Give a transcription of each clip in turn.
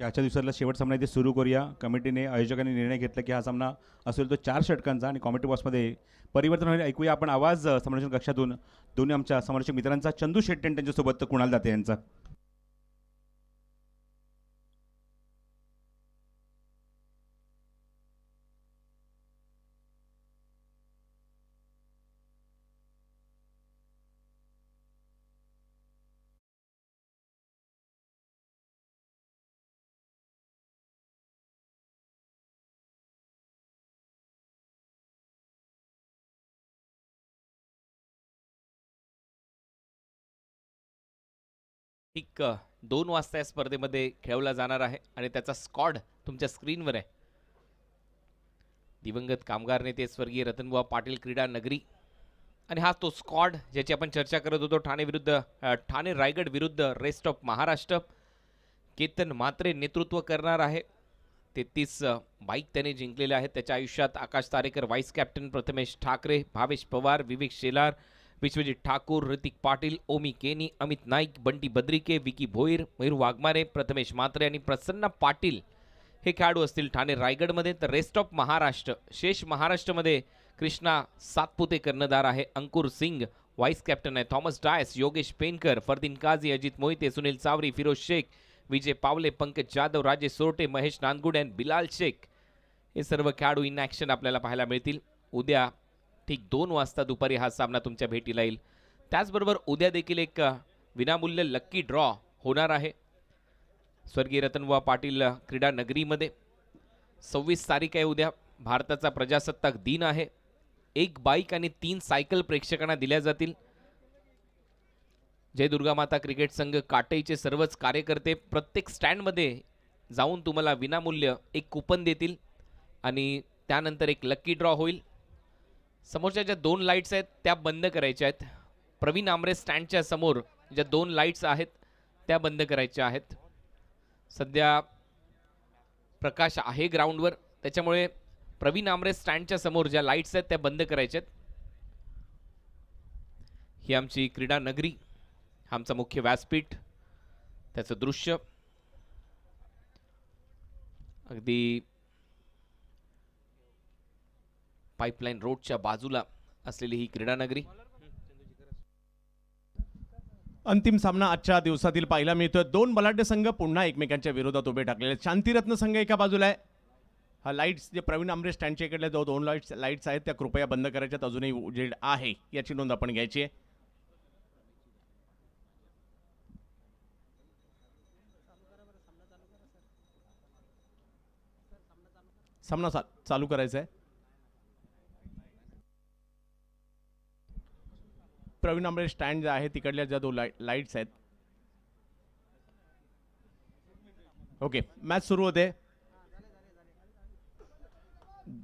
याच्या दिवसातला शेवट सामना इथे सुरू करूया कमिटीने आयोजकांनी निर्णय घेतला की हा सामना असेल तो चार षटकांचा आणि कॉमेटी बॉक्समध्ये परिवर्तन होईल ऐकूया आपण आवाज समरक्षण कक्षातून दोन्ही आमच्या समरक्षक मित्रांचा चंदू शेट्टी आणि त्यांच्यासोबत कुणाल जाते यांचा ठीक दोन वाजता या स्पर्धेमध्ये खेळवला जाणार आहे आणि त्याचा स्कॉड तुमच्या स्क्रीनवर आहे दिवंगत कामगार नेते स्वर्गीय रतनबा पाटील क्रीडा नगरी आणि हा तो स्कॉड ज्याची आपण चर्चा करत होतो ठाणे विरुद्ध ठाणे रायगड विरुद्ध रेस्ट ऑफ महाराष्ट्र केतन मात्रे नेतृत्व करणार आहे तेहतीस बाईक त्याने जिंकलेल्या आहेत त्याच्या आयुष्यात आकाश तारेकर वाईस कॅप्टन प्रथमेश ठाकरे भावेश पवार विवेक शेलार विश्वजीत ठाकूर ऋतिक पाटील ओमी केनी अमित नाईक बंटी बद्रिके विकी भोईर मयूर वाघमारे प्रथमेश मात्रे आणि प्रसन्न पाटील हे खेळाडू असतील ठाणे रायगडमध्ये तर रेस्ट ऑफ महाराष्ट्र शेष महाराष्ट्रमध्ये कृष्णा सातपुते कर्णधार आहे अंकुर सिंग व्हाईस कॅप्टन आहे थॉमस डायस योगेश पेनकर फरदीन काझी अजित मोहिते सुनील चावरी फिरोज शेख विजय पावले पंकज जाधव राजेश सोरटे महेश नांदगुडे आणि बिलाल शेख हे सर्व खेळाडू इन ॲक्शन आपल्याला पाहायला मिळतील उद्या ठीक दोन वाजता दुपारी हा सामना तुमच्या भेटीला येईल त्याचबरोबर उद्या देखील एक विनामूल्य लक्की ड्रॉ होणार आहे स्वर्गीय रतनबुवा पाटील क्रीडा नगरीमध्ये सव्वीस तारीख आहे उद्या भारताचा प्रजासत्ताक दिन आहे एक बाईक आणि तीन सायकल प्रेक्षकांना दिल्या जातील जय दुर्गा माता क्रिकेट संघ काटईचे सर्वच कार्यकर्ते प्रत्येक स्टँडमध्ये जाऊन तुम्हाला विनामूल्य एक कूपन देतील आणि त्यानंतर एक लक्की ड्रॉ होईल समोरच्या ज्या दोन लाईट्स आहेत त्या बंद करायच्या आहेत प्रवीण आमरे स्टँडच्या समोर ज्या दोन लाईट्स आहेत त्या बंद करायच्या आहेत सध्या प्रकाश आहे ग्राउंडवर त्याच्यामुळे प्रवीण आमरे स्टँडच्या समोर ज्या लाईट्स आहेत त्या बंद करायच्या आहेत ही आमची क्रीडा नगरी आमचा मुख्य व्यासपीठ त्याचं दृश्य अगदी पाईपलाईन रोडच्या बाजूला असलेली ही नगरी अंतिम सामना आजच्या दिवसातील पाहायला मिळतोय दोन बलाढ्य संघ पुन्हा एकमेकांच्या विरोधात उभे टाकलेले आहेत शांतिरत्न संघ एका बाजूला आहे हा लाईट्स जे प्रवीण आमरे स्टँडच्या इकडल्या जो दोन लाईट्स लाईट्स आहेत त्या कृपया बंद करायच्यात अजूनही उजेड आहे याची नोंद आपण घ्यायची आहे सामना चालू करायचा आहे प्रवीण आंबळे स्टँड जे आहे तिकडल्या ज्या दो लाईट्स आहेत ओके मॅच सुरू होते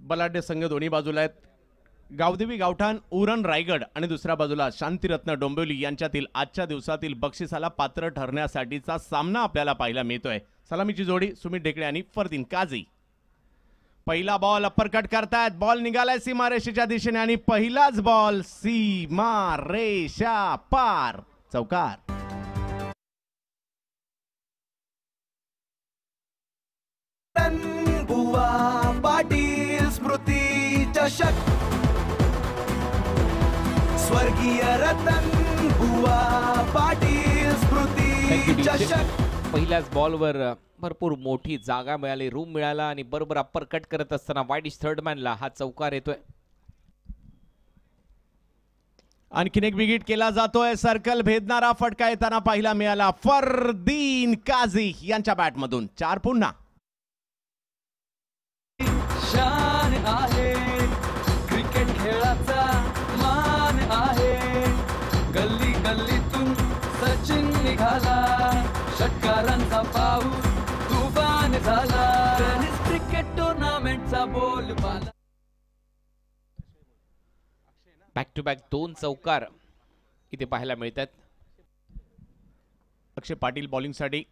बलाढ्य संघ दोन्ही बाजूला आहेत गावदेवी गावठाण उरण रायगड आणि दुसऱ्या बाजूला शांतिरत्न डोंबिवली यांच्यातील आजच्या दिवसातील बक्षिसाला पात्र ठरण्यासाठीचा सामना आपल्याला पाहायला मिळतोय सलामीची जोडी सुमित ढेकळे आणि फरदीन काजी पहिला बॉल कट करतायत बॉल निघालाय सीमारेषेच्या दिशेने आणि पहिलाच बॉल सीमा रेषा पार चौकार पाटील स्मृती चषक स्वर्गीय रतन बुवा पाटील स्मृती चषक पहिल्याच बॉलवर भरपूर मोठी जागा मिळाली रूम मिळाला आणि बरोबर अप्पर कट करत असताना वाईडिश थर्ड मॅनला हा चौकार येतोय आणखीन एक विकेट केला जातोय सर्कल भेदणारा फटका येताना पाहिला मिळाला फरदीन काझी यांच्या बॅटमधून चार पुन्हा क्रिकेट टुर्नामेंटचा बॅक टू बॅक दोन चौकार इथे पाहायला मिळतात अक्षय पाटील बॉलिंगसाठी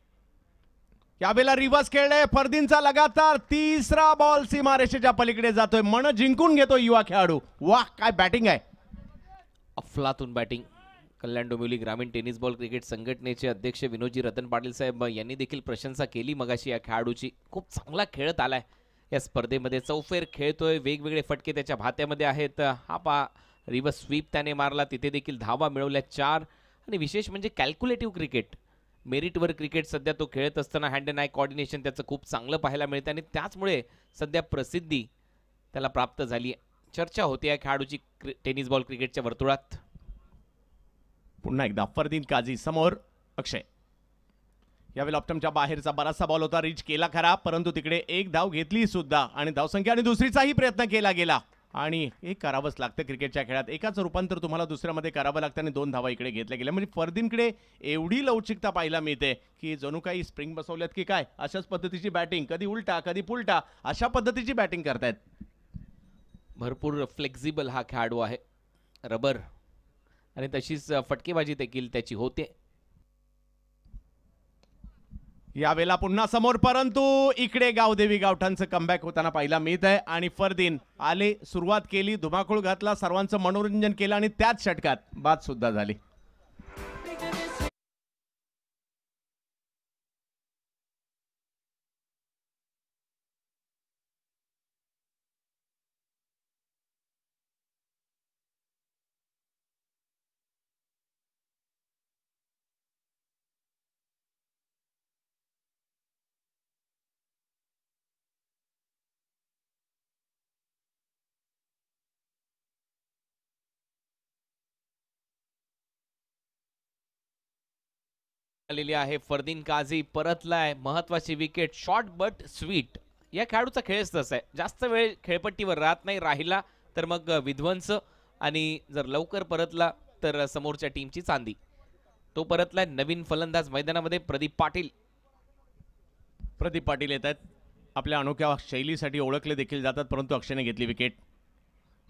वेळेला रिव्हर्स खेळले फरदीनचा लगातार तिसरा बॉल सीमारेषेच्या पलीकडे जातोय मन जिंकून घेतो युवा खेळाडू वाह काय बॅटिंग आहे अफलातून बॅटिंग कल्याण डोंबिवली ग्रामीण टेनिस बॉल क्रिकेट संघटनेचे अध्यक्ष विनोजी रतन पाटील साहेब यांनी देखील प्रशंसा केली मगाशी या खेळाडूची खूप चांगला खेळत आलाय या स्पर्धेमध्ये चौफेर खेळतोय वेगवेगळे फटके त्याच्या भात्यामध्ये आहेत हा पा रिवर्स स्वीप त्याने मारला तिथे देखील धावा मिळवल्या चार आणि विशेष म्हणजे कॅल्क्युलेटिव्ह क्रिकेट मेरिटवर क्रिकेट सध्या तो खेळत असताना हँड अँड आय कॉर्डिनेशन त्याचं खूप चांगलं पाहायला मिळतं आणि त्याचमुळे सध्या प्रसिद्धी त्याला प्राप्त झाली चर्चा होते या खेळाडूची क्रि टेनिस बॉल क्रिकेटच्या वर्तुळात पुन्हा एकदा फरदीन काझी समोर अक्षय यावेळी ऑप्टमच्या बाहेरचा बराचसा बॉल होता रिच केला खरा परंतु तिकडे एक धाव घेतली सुद्धा आणि धावसंख्या आणि दुसरीचाही प्रयत्न केला गेला आणि एक करावंच लागतं क्रिकेटच्या खेळात एकाच रूपांतर तुम्हाला दुसऱ्यामध्ये करावं लागतं आणि दोन धावा इकडे घेतल्या गेल्या म्हणजे फरदीनकडे एवढी लवचिकता पाहायला मिळते की जणू काही स्प्रिंग बसवल्यात की काय अशाच पद्धतीची बॅटिंग कधी उलटा कधी पुलटा अशा पद्धतीची बॅटिंग करतायत भरपूर फ्लेक्झिबल हा खेळाडू आहे रबर आणि तशीच फटकेबाजी देखील त्याची होते यावेळेला पुन्हा समोर परंतु इकडे गावदेवी गावठांचं कमबॅक होताना पाहिला मिळत आहे आणि फरदीन आले सुरुवात केली धुमाकूळ घातला सर्वांचं मनोरंजन केलं आणि त्याच षटकात बाद सुद्धा झाली आलेली आहे फरदीन काझी परतलाय महत्वाची विकेट शॉर्ट बट स्वीट या खेळाडूचा खेळच तसा आहे जास्त वेळ खेळपट्टीवर राहत नाही राहिला तर मग विध्वंस आणि जर लवकर परतला तर समोरच्या टीमची चांदी तो परतलाय नवीन फलंदाज मैदानामध्ये प्रदीप पाटील प्रदीप पाटील येत आहेत आपल्या अनोख्या शैलीसाठी ओळखले देखील जातात परंतु अक्षयने घेतली विकेट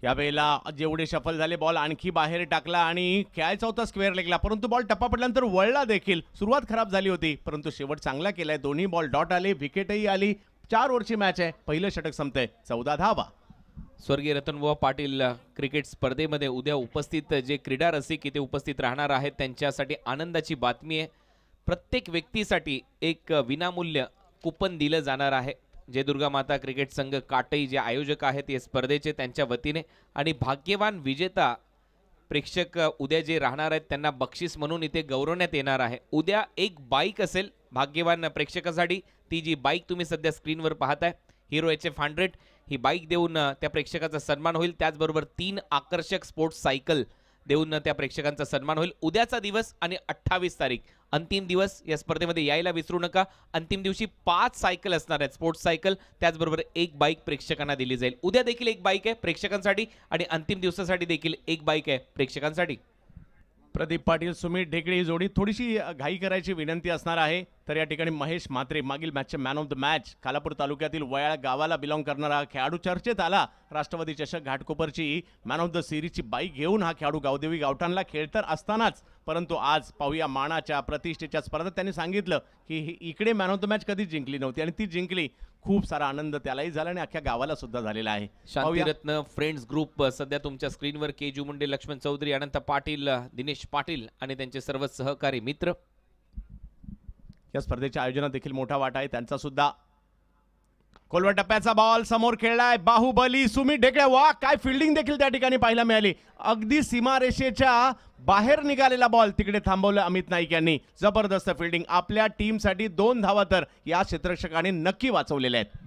यावेळेला जेवढे शफल झाले बॉल आणखी बाहेर टाकला आणि खेळायचा होता स्क्वेअर लेगला परंतु बॉल टप्पा पडल्यानंतर वळला देखील सुरुवात खराब झाली होती परंतु शेवट चांगला केलाय दोन्ही बॉल डॉट आले विकेटही आली चार ओव्हरची मॅच आहे पहिलं षटक संपतंय चौदा धावा स्वर्गीय रतनबुवा पाटील क्रिकेट स्पर्धेमध्ये उद्या उपस्थित जे क्रीडा रसिक इथे उपस्थित राहणार आहेत त्यांच्यासाठी आनंदाची बातमी आहे प्रत्येक व्यक्तीसाठी एक विनामूल्य कुपन दिलं जाणार आहे जे दुर्गा माता क्रिकेट संघ काटई जे आयोजक आहेत या स्पर्धेचे त्यांच्या वतीने आणि भाग्यवान विजेता प्रेक्षक उद्या जे राहणार आहेत त्यांना बक्षीस म्हणून इथे गौरवण्यात येणार आहे उद्या एक बाईक असेल भाग्यवान प्रेक्षकासाठी ती जी बाईक तुम्ही सध्या स्क्रीनवर पाहताय हिरो एच एफ हंड्रेड ही बाईक देऊन त्या प्रेक्षकाचा सन्मान होईल त्याचबरोबर तीन आकर्षक स्पोर्ट्स सायकल देऊन त्या प्रेक्षकांचा सन्मान होईल उद्याचा दिवस आणि अठ्ठावीस तारीख अंतिम दिवस या स्पर्धेमध्ये यायला विसरू नका अंतिम दिवशी पाच सायकल असणार आहेत स्पोर्ट्स सायकल त्याचबरोबर एक बाईक प्रेक्षकांना दिली जाईल उद्या देखील एक बाईक आहे प्रेक्षकांसाठी आणि अंतिम दिवसासाठी देखील एक बाईक आहे प्रेक्षकांसाठी प्रदीप पाटील सुमित ढेकळी जोडी थोडीशी घाई करायची विनंती असणार आहे तर या ठिकाणी महेश मात्रे मागील मॅचच्या man of the match Khalapur तालुक्यातील वयाळ गावाला बिलॉंग करणारा खेळाडू चर्चेत आला राष्ट्रवादी चषक घाटकोपरची मॅन ऑफ द सिरीजची बाईक घेऊन हा खेळाडू गावदेवी गावठाणला खेळतर असतानाच परंतु आज पाहूया मानाच्या प्रतिष्ठेच्या स्पर्धेत त्यांनी सांगितलं की इकडे मॅन ऑफ द मॅच कधीच जिंकली नव्हती आणि ती जिंकली खूप सारा आनंद त्यालाही झाला आणि अख्ख्या गावाला सुद्धा झालेला आहे रत्न फ्रेंड्स ग्रुप सध्या तुमच्या स्क्रीनवर के जू मुंडे लक्ष्मण चौधरी अनंत पाटील दिनेश पाटील आणि त्यांचे सर्व सहकारी मित्र या स्पर्धेच्या आयोजनात देखील मोठा वाटा आहे त्यांचा सुद्धा कोलवा टप्प्याचा बॉल समोर खेळलाय बाहुबली सुमित ढेकळे वा काय फिल्डिंग देखील त्या ठिकाणी पाहायला मिळाली अगदी सीमारेषेच्या बाहेर निघालेला बॉल तिकडे थांबवला अमित नाईक यांनी जबरदस्त फिल्डिंग आपल्या टीमसाठी दोन धावा तर या क्षेत्ररक्षकाने नक्की वाचवलेल्या आहेत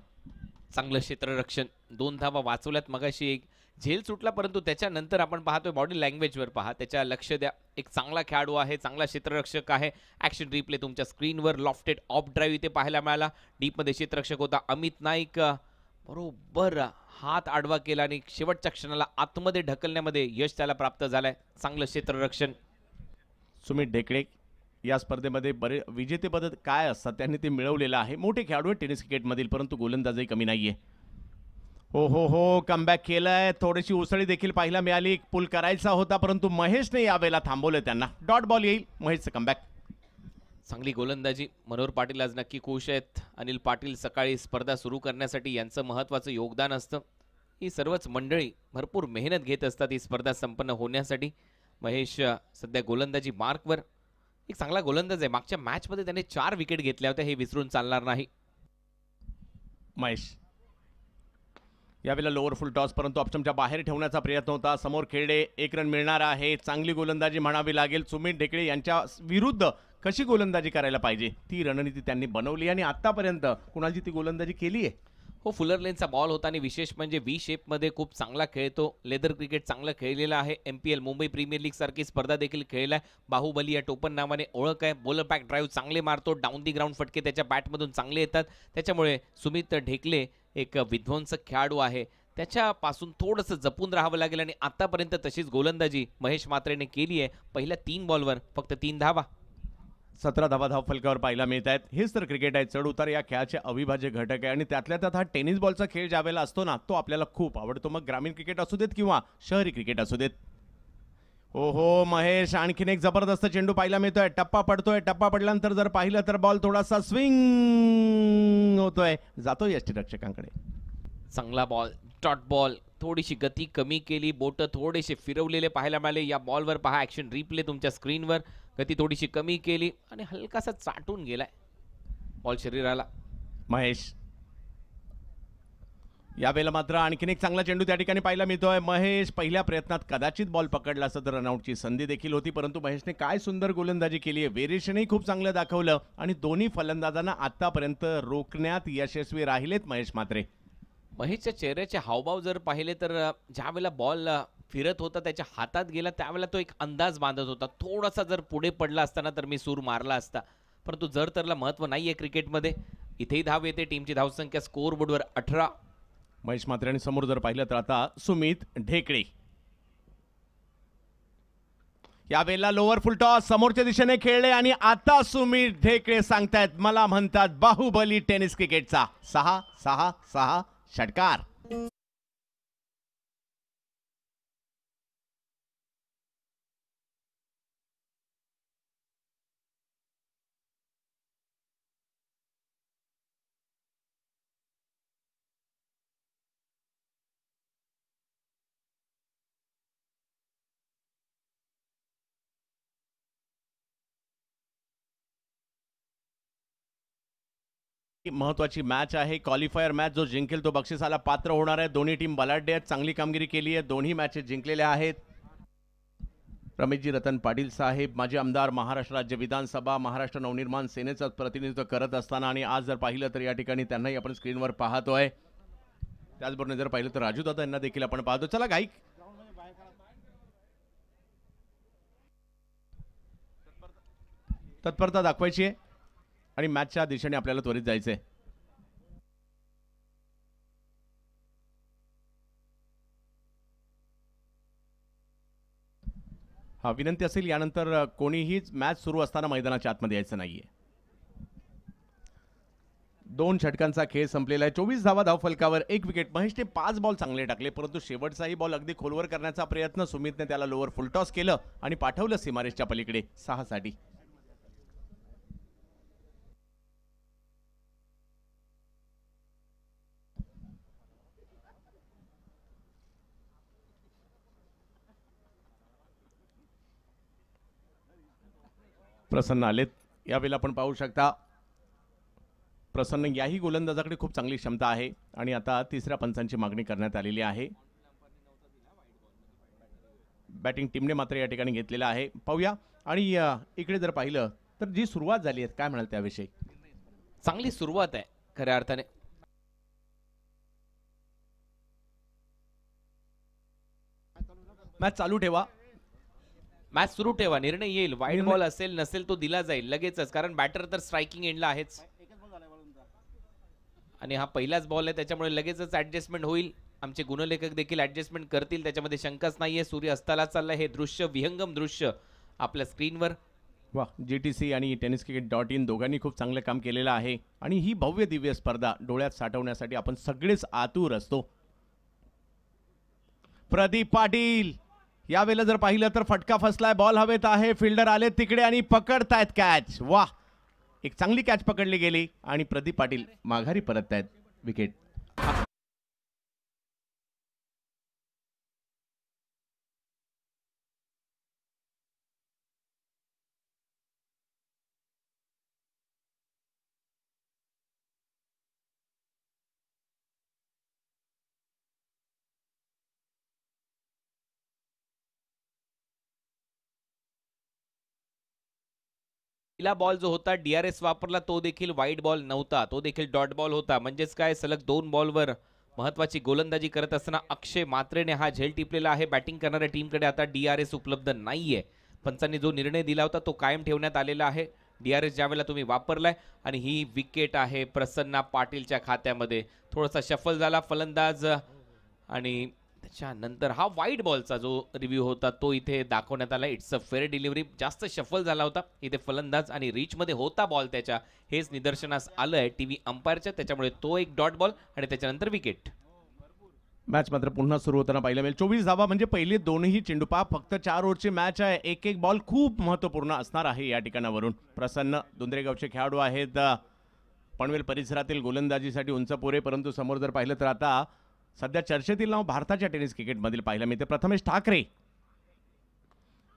चांगलं क्षेत्ररक्षण दोन धावा वाचवल्यात मगाशी एक झेल सुटला परंतु त्याच्यानंतर आपण पाहतोय बॉडी लँग्वेजवर पहा त्याच्या लक्ष द्या एक चांगला खेळाडू आहे चांगला क्षेत्ररक्षक आहे ऍक्शन रिप्ले तुमच्या स्क्रीनवर लॉफ्टेड ऑफ ड्राईव्ह इथे पाहायला मिळाला डीपमध्ये क्षेत्ररक्षक होता अमित नाईक बरोबर हात आडवा केला आणि शेवटच्या क्षणाला आतमध्ये ढकलण्यामध्ये यश त्याला प्राप्त झालंय चांगलं क्षेत्ररक्षण सुमित ढेकडे या स्पर्धेमध्ये बरे विजेतेपद काय असतात त्यांनी ते मिळवलेलं आहे मोठे खेळाडू टेनिस क्रिकेटमधील परंतु गोलंदाजही कमी नाही आहे ओ हो हो कमबॅक हो, केलंय थोडीशी उसळी देखील पाहायला मिळाली एक पूल करायचा होता परंतु महेशने यावेळेला थांबवलं त्यांना डॉट बॉल येईल महेशचं कमबॅक चांगली गोलंदाजी मनोहर पाटील आज नक्की खुश आहेत अनिल पाटील सकाळी स्पर्धा सुरू करण्यासाठी यांचं महत्त्वाचं योगदान असतं ही सर्वच मंडळी भरपूर मेहनत घेत असतात ही स्पर्धा संपन्न होण्यासाठी महेश सध्या गोलंदाजी मार्कवर एक चांगला गोलंदाज आहे मागच्या मॅचमध्ये त्याने चार विकेट घेतल्या होत्या हे विसरून चालणार नाही महेश यावेळेला लोअर फुल टॉस परंतु ऑप्शनच्या बाहेर ठेवण्याचा प्रयत्न होता समोर खेळडे एक रन मिळणार आहे चांगली गोलंदाजी म्हणावी लागेल सुमित ढेकळे यांच्या विरुद्ध कशी गोलंदाजी करायला पाहिजे ती रणनीती त्यांनी बनवली आणि आतापर्यंत कुणाची ती गोलंदाजी केली आहे हो फुलर लेनचा बॉल होता आणि विशेष म्हणजे वी शेपमध्ये खूप चांगला खेळतो लेदर क्रिकेट चांगलं खेळलेला आहे M P L Mumbai premier league सारखी स्पर्धा देखील खेळला आहे बाहुबली या टोपन नावाने ओळख आहे बोलर बॅक ड्राईव्ह चांगले मारतो डाऊन दी ग्राउंड फटके त्याच्या बॅटमधून चांगले येतात त्याच्यामुळे सुमित ढेकले एक विध्वंसक खेळाडू आहे त्याच्यापासून थोडस जपून राहावं लागेल आणि आतापर्यंत तशीच गोलंदाजी महेश मात्रेने केली आहे पहिल्या तीन बॉलवर फक्त तीन धावा सतरा धावा धाव फलकावर पाहायला मिळत आहेत हेच तर क्रिकेट आहे चढ उतार या खेळाचे अविभाज्य घटक आहे आणि त्यातल्या त्यात हा टेनिस बॉलचा खेळ ज्यावेळेला असतो ना तो आपल्याला खूप आवडतो मग ग्रामीण क्रिकेट असू देत किंवा शहरी क्रिकेट असू देत हो महेश आणखीन एक जबरदस्त चेंडू पाहायला मिळतोय टप्पा पडतोय टप्पा पडल्यानंतर जर पाहिलं तर बॉल थोडासा स्विंग होतोय जातो रक्षकांकडे चांगला बॉल टॉट बॉल थोडीशी गती कमी केली बोट थोडेसे फिरवलेले पाहायला मिळाले या बॉलवर पहा ऍक्शन रिप्ले तुमच्या स्क्रीनवर गती थोडीशी कमी केली आणि हलकासा चाटून गेलाय बॉल शरीराला महेश यावेळेला मात्र आणखीन एक चांगला चेंडू त्या ठिकाणी पाहायला मिळतोय महेश पहिल्या प्रयत्नात कदाचित बॉल पकडला असं तर रनआउटची संधी देखील होती परंतु महेशने काय सुंदर गोलंदाजी केली आहे वेरिएशनही खूप चांगलं दाखवलं आणि दोन्ही फलंदाजांना आतापर्यंत रोखण्यात यशस्वी राहिलेत महेश मात्रे महेशच्या चेहऱ्याचे हावभाव जर पाहिले तर ज्यावेळेला बॉल फिरत होता त्याच्या हातात गेला त्यावेळेला तो एक अंदाज बांधत होता थोडासा जर पुढे पडला असताना तर मी सूर मारला असता परंतु जर तरला महत्व नाही आहे क्रिकेटमध्ये इथेही धाव येते टीमची धावसंख्या बोर्डवर अठरा महेश मात्रे आणि समोर जर पाहिलं तर आता सुमित ढेकळे वेळेला लोअर टॉस समोरच्या दिशेने खेळले आणि आता सुमित ढेकळे सांगतायत मला म्हणतात बाहुबली टेनिस क्रिकेटचा सहा सहा सहा षटकार महत्वाची मॅच आहे क्वालिफायर मॅच जो जिंकेल तो बक्षिसाला पात्र होणार आहे दोन्ही टीम बलाढ्य आहेत चांगली कामगिरी केली आहे दोन्ही मॅचेस जिंकलेल्या आहेत रमेशजी रतन पाटील साहेब माजी आमदार महाराष्ट्र राज्य विधानसभा महाराष्ट्र नवनिर्माण सेनेचं प्रतिनिधित्व करत असताना आणि आज जर पाहिलं तर या ठिकाणी त्यांनाही आपण स्क्रीनवर पाहतोय त्याचबरोबर जर पाहिलं तर राजू दादा यांना देखील आपण पाहतो चला गाईक तत्परता दाखवायची आहे आणि मॅचच्या दिशेने आपल्याला त्वरित जायचंय आहे हा विनंती असेल यानंतर कोणीहीच मॅच सुरू असताना मैदानाच्या आतमध्ये यायचं नाहीये दोन षटकांचा खेळ संपलेला आहे चोवीस धावा धावफलकावर एक विकेट महेशने पाच बॉल चांगले टाकले परंतु शेवटचाही बॉल अगदी खोलवर करण्याचा प्रयत्न सुमितने त्याला लोअर फुलटॉस केलं आणि पाठवलं सीमारेशच्या पलीकडे सहासाठी प्रसन्न आलेत यावेळेला आपण पाहू शकता प्रसन्न याही गोलंदाजाकडे खूप चांगली क्षमता आहे आणि आता तिसऱ्या पंचांची मागणी करण्यात आलेली आहे बॅटिंग टीमने मात्र या ठिकाणी घेतलेला आहे पाहूया आणि इकडे जर पाहिलं तर जी सुरुवात झाली आहे काय म्हणाल त्याविषयी चांगली सुरुवात आहे खऱ्या अर्थाने मॅच चालू ठेवा मॅच सुरू ठेवा निर्णय येईल वाईट बॉल असेल नसेल तो दिला जाईल लगेचच कारण बॅटर तर स्ट्रायकिंग एंडला आहेच आणि हा पहिलाच बॉल आहे त्याच्यामुळे लगेचच ऍडजस्टमेंट होईल आमचे गुणलेखक देखील ऍडजस्टमेंट करतील त्याच्यामध्ये शंकाच नाहीये सूर्य अस्ताला चाललं हे दृश्य विहंगम दृश्य आपल्या स्क्रीनवर वा जी टी सी आणि टेनिस क्रिकेट डॉट इन दोघांनी खूप चांगलं काम केलेलं आहे आणि ही भव्य दिव्य स्पर्धा डोळ्यात साठवण्यासाठी आपण सगळेच आतूर असतो प्रदीप पाटील यावेळेला जर पाहिलं तर फटका फसलाय बॉल हवेत आहे फिल्डर आले तिकडे आणि पकडतायत कॅच वा एक चांगली कॅच पकडली गेली आणि प्रदीप पाटील माघारी परत आहेत विकेट पहिला बॉल जो होता डीआरएस वापरला तो देखील वाईट बॉल नव्हता तो देखील डॉट बॉल होता म्हणजेच काय सलग दोन बॉलवर महत्वाची गोलंदाजी करत असताना अक्षय मात्रेने हा झेल टिपलेला आहे बॅटिंग करणाऱ्या टीमकडे आता डीआरएस उपलब्ध नाहीये पंचांनी जो निर्णय दिला होता तो कायम ठेवण्यात आलेला आहे डीआरएस ज्यावेळेला तुम्ही वापरलाय आणि ही विकेट आहे प्रसन्ना पाटीलच्या खात्यामध्ये थोडासा शफल झाला फलंदाज आणि त्याच्यानंतर हा वाईट बॉलचा जो रिव्ह्यू होता तो इथे दाखवण्यात आला इट्स अ फेअर डिलिव्हरी जास्त शफल झाला होता इथे फलंदाज आणि मध्ये होता बॉल त्याच्या हेच निदर्शनास आलं आहे टी व्ही अंपायरच्या त्याच्यामुळे तो एक डॉट बॉल आणि त्याच्यानंतर विकेट मॅच मात्र पुन्हा सुरू होताना पाहिलं मिळेल चोवीस धावा म्हणजे पहिले दोनही चेंडूपा फक्त चार ओव्हरची मॅच आहे एक एक बॉल खूप महत्त्वपूर्ण असणार आहे या ठिकाणावरून प्रसन्न दुंदरेगावचे खेळाडू आहेत पनवेल परिसरातील गोलंदाजीसाठी उंच पुरे परंतु समोर जर पाहिलं तर आता सध्या चर्चेतील नाव भारताच्या टेनिस क्रिकेटमधील पाहिलं ते प्रथमेश ठाकरे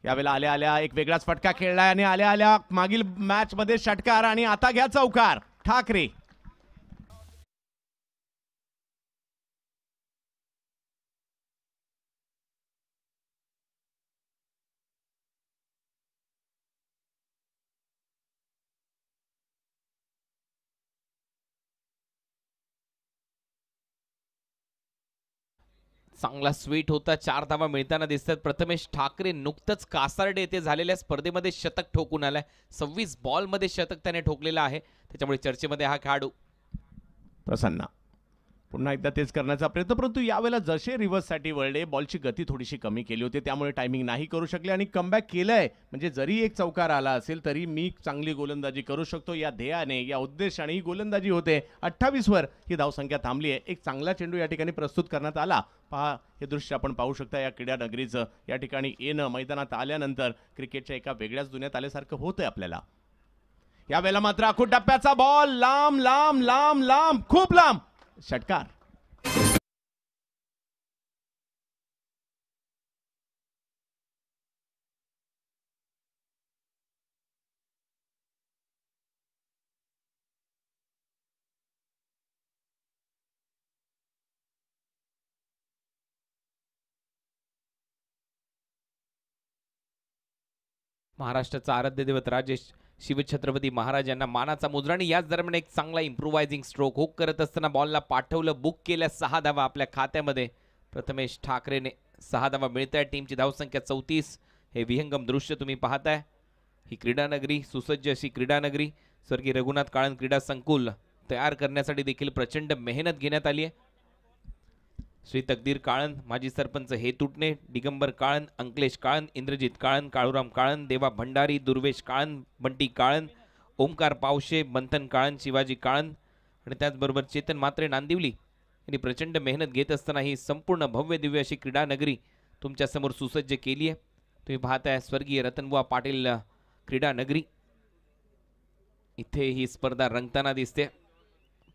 यावेळेला आल्या आल्या एक वेगळाच फटका खेळलाय आणि आल्या आल्या मागील मॅचमध्ये षटकार आणि आता घ्या चौकार ठाकरे चांगला स्वीट होता चार धावा मिळताना दिसतात प्रथमेश ठाकरे नुकतंच कासारडे येथे झालेल्या स्पर्धेमध्ये शतक ठोकून आलाय सव्वीस बॉलमध्ये शतक त्याने ठोकलेला आहे त्याच्यामुळे चर्चेमध्ये हा खेळाडू प्रसन्न पुन्हा एकदा तेच करण्याचा प्रयत्न परंतु यावेळेला जसे रिव्हर्ससाठी वळले बॉलची गती थोडीशी कमी केली होती त्यामुळे टायमिंग नाही करू शकले आणि कमबॅक केलंय म्हणजे जरी एक चौकार आला असेल तरी मी चांगली गोलंदाजी करू शकतो या ध्येयाने या उद्देशाने ही गोलंदाजी होते वर ही धावसंख्या थांबली आहे एक चांगला चेंडू या ठिकाणी प्रस्तुत करण्यात आला पहा हे दृश्य आपण पाहू शकता या क्रीडा नगरीचं या ठिकाणी येणं मैदानात आल्यानंतर क्रिकेटच्या एका वेगळ्याच दुनियात आल्यासारखं होतंय आपल्याला यावेळेला मात्र अखूट टप्प्याचा बॉल लांब लांब लांब लांब खूप लांब षटकार महाराष्ट्राचा आराध्य दैवत राजेश शिवछत्रपती महाराज यांना मानाचा मुजरा आणि याच दरम्यान एक चांगला इम्प्रोवायझिंग स्ट्रोक हुक करत असताना बॉलला पाठवलं बुक केल्या सहा धावा आपल्या खात्यामध्ये प्रथमेश ठाकरेने सहा धावा मिळत आहे टीमची धावसंख्या चौतीस हे विहंगम दृश्य तुम्ही पाहताय ही क्रीडानगरी सुसज्ज अशी क्रीडानगरी स्वर्गीय रघुनाथ काळन क्रीडा संकुल तयार करण्यासाठी देखील प्रचंड मेहनत घेण्यात आली आहे श्री तकदीर काळन माजी सरपंच हे तुटणे दिगंबर काळन अंकलेश काळन इंद्रजित काळन काळूराम काळन देवा भंडारी दुर्वेश काळन बंटी काळन ओमकार पावशे बंथन काळन शिवाजी काळन आणि त्याचबरोबर चेतन मात्रे नांदिवली यांनी प्रचंड मेहनत घेत असताना ही संपूर्ण भव्य दिव्य अशी क्रीडानगरी तुमच्यासमोर सुसज्ज केली आहे तुम्ही पाहताय स्वर्गीय रतनबुवा पाटील क्रीडानगरी इथे ही स्पर्धा रंगताना दिसते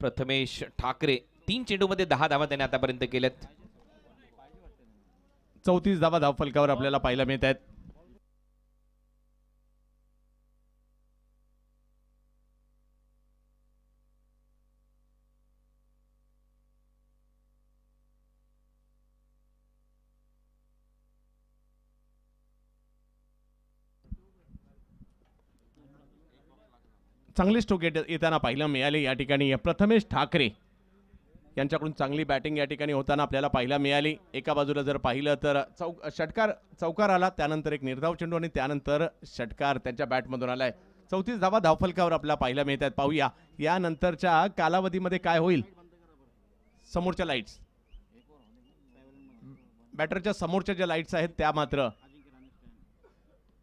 प्रथमेश ठाकरे तीन चेंडू मध्ये दहा धावा त्याने आतापर्यंत केल्यात चौतीस धावा फलकावर आपल्याला पाहायला मिळत आहेत चांगली स्टोक येताना पाहायला मिळाले या ठिकाणी प्रथमेश ठाकरे यांच्याकडून चांगली बॅटिंग या ठिकाणी होताना आपल्याला पाहायला मिळाली एका बाजूला जर पाहिलं तर चौक षटकार चौकार आला त्यानंतर एक निर्धाव चेंडू आणि त्यानंतर षटकार त्यांच्या बॅटमधून आलाय चौतीस धावा धावफलकावर आपल्याला पाहायला मिळतात आहेत पाहूया यानंतरच्या कालावधीमध्ये काय होईल समोरच्या लाईट्स बॅटरच्या समोरच्या ज्या लाईट्स आहेत त्या मात्र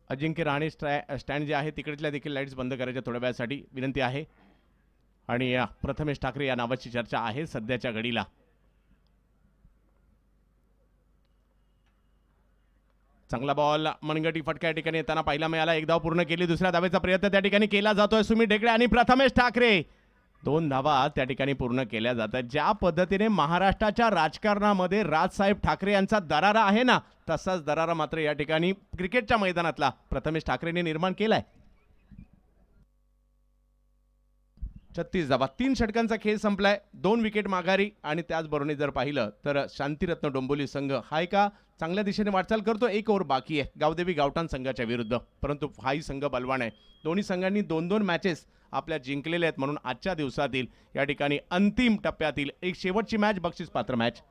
अजिंक्य राणे स्टॅ स्टँड जे आहे तिकडच्या देखील लाईट्स बंद करायच्या थोड्या वेळासाठी विनंती आहे आणि या प्रथमेश ठाकरे या नावाची चर्चा आहे सध्याच्या घडीला चांगला बॉल मनगटी फटका या ठिकाणी येताना पहिला मिळाला एक धाव पूर्ण केली दुसऱ्या धावेचा प्रयत्न त्या ठिकाणी केला जातोय सुमित ढेकळे आणि प्रथमेश ठाकरे दोन धावा त्या ठिकाणी पूर्ण केल्या जातात ज्या पद्धतीने महाराष्ट्राच्या राजकारणामध्ये राजसाहेब ठाकरे यांचा दरारा आहे ना तसाच दरारा मात्र या ठिकाणी क्रिकेटच्या मैदानातला प्रथमेश ठाकरेने निर्माण केलाय छत्तीस धावा तीन षटकांचा खेळ संपलाय दोन विकेट माघारी आणि त्याचबरोबर जर पाहिलं तर शांतिरत्न डोंबोली संघ हाय का चांगल्या दिशेने वाटचाल करतो एक ओव्हर बाकी आहे गावदेवी गावठाण संघाच्या विरुद्ध परंतु हाही संघ बलवान आहे दोन्ही संघांनी दोन दोन मॅचेस आपल्या जिंकलेल्या आहेत म्हणून आजच्या दिवसातील या ठिकाणी अंतिम टप्प्यातील एक शेवटची मॅच बक्षीस पात्र मॅच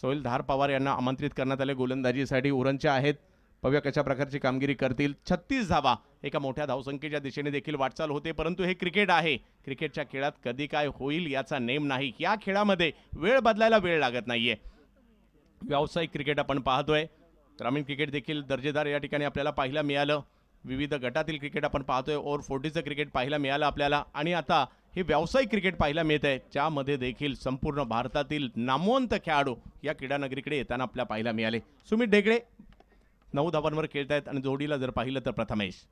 सोहेल धार पवार यांना आमंत्रित करण्यात आले गोलंदाजीसाठी उरणच्या आहेत पव्या कशा प्रकारची कामगिरी करतील छत्तीस धावा एका मोठ्या धावसंख्येच्या दिशेने देखील वाटचाल होते परंतु हे क्रिकेट आहे क्रिकेटच्या खेळात कधी काय होईल याचा नेम नाही या खेळामध्ये वेळ बदलायला वेळ लागत नाहीये व्यावसायिक क्रिकेट आपण पाहतोय ग्रामीण क्रिकेट देखील दर्जेदार या ठिकाणी आपल्याला पाहायला मिळालं विविध गटातील क्रिकेट आपण पाहतोय ओव्हर फोर्टीचं क्रिकेट पाहायला मिळालं आपल्याला आणि आता हे व्यावसायिक क्रिकेट पाहायला मिळत आहे ज्यामध्ये देखील संपूर्ण भारतातील नामवंत खेळाडू या क्रीडानगरीकडे येताना आपल्याला पाहायला मिळाले सुमित ढेगळे नऊ धावांवर खेळत आहेत आणि जोडीला जर पाहिलं तर प्रथमेश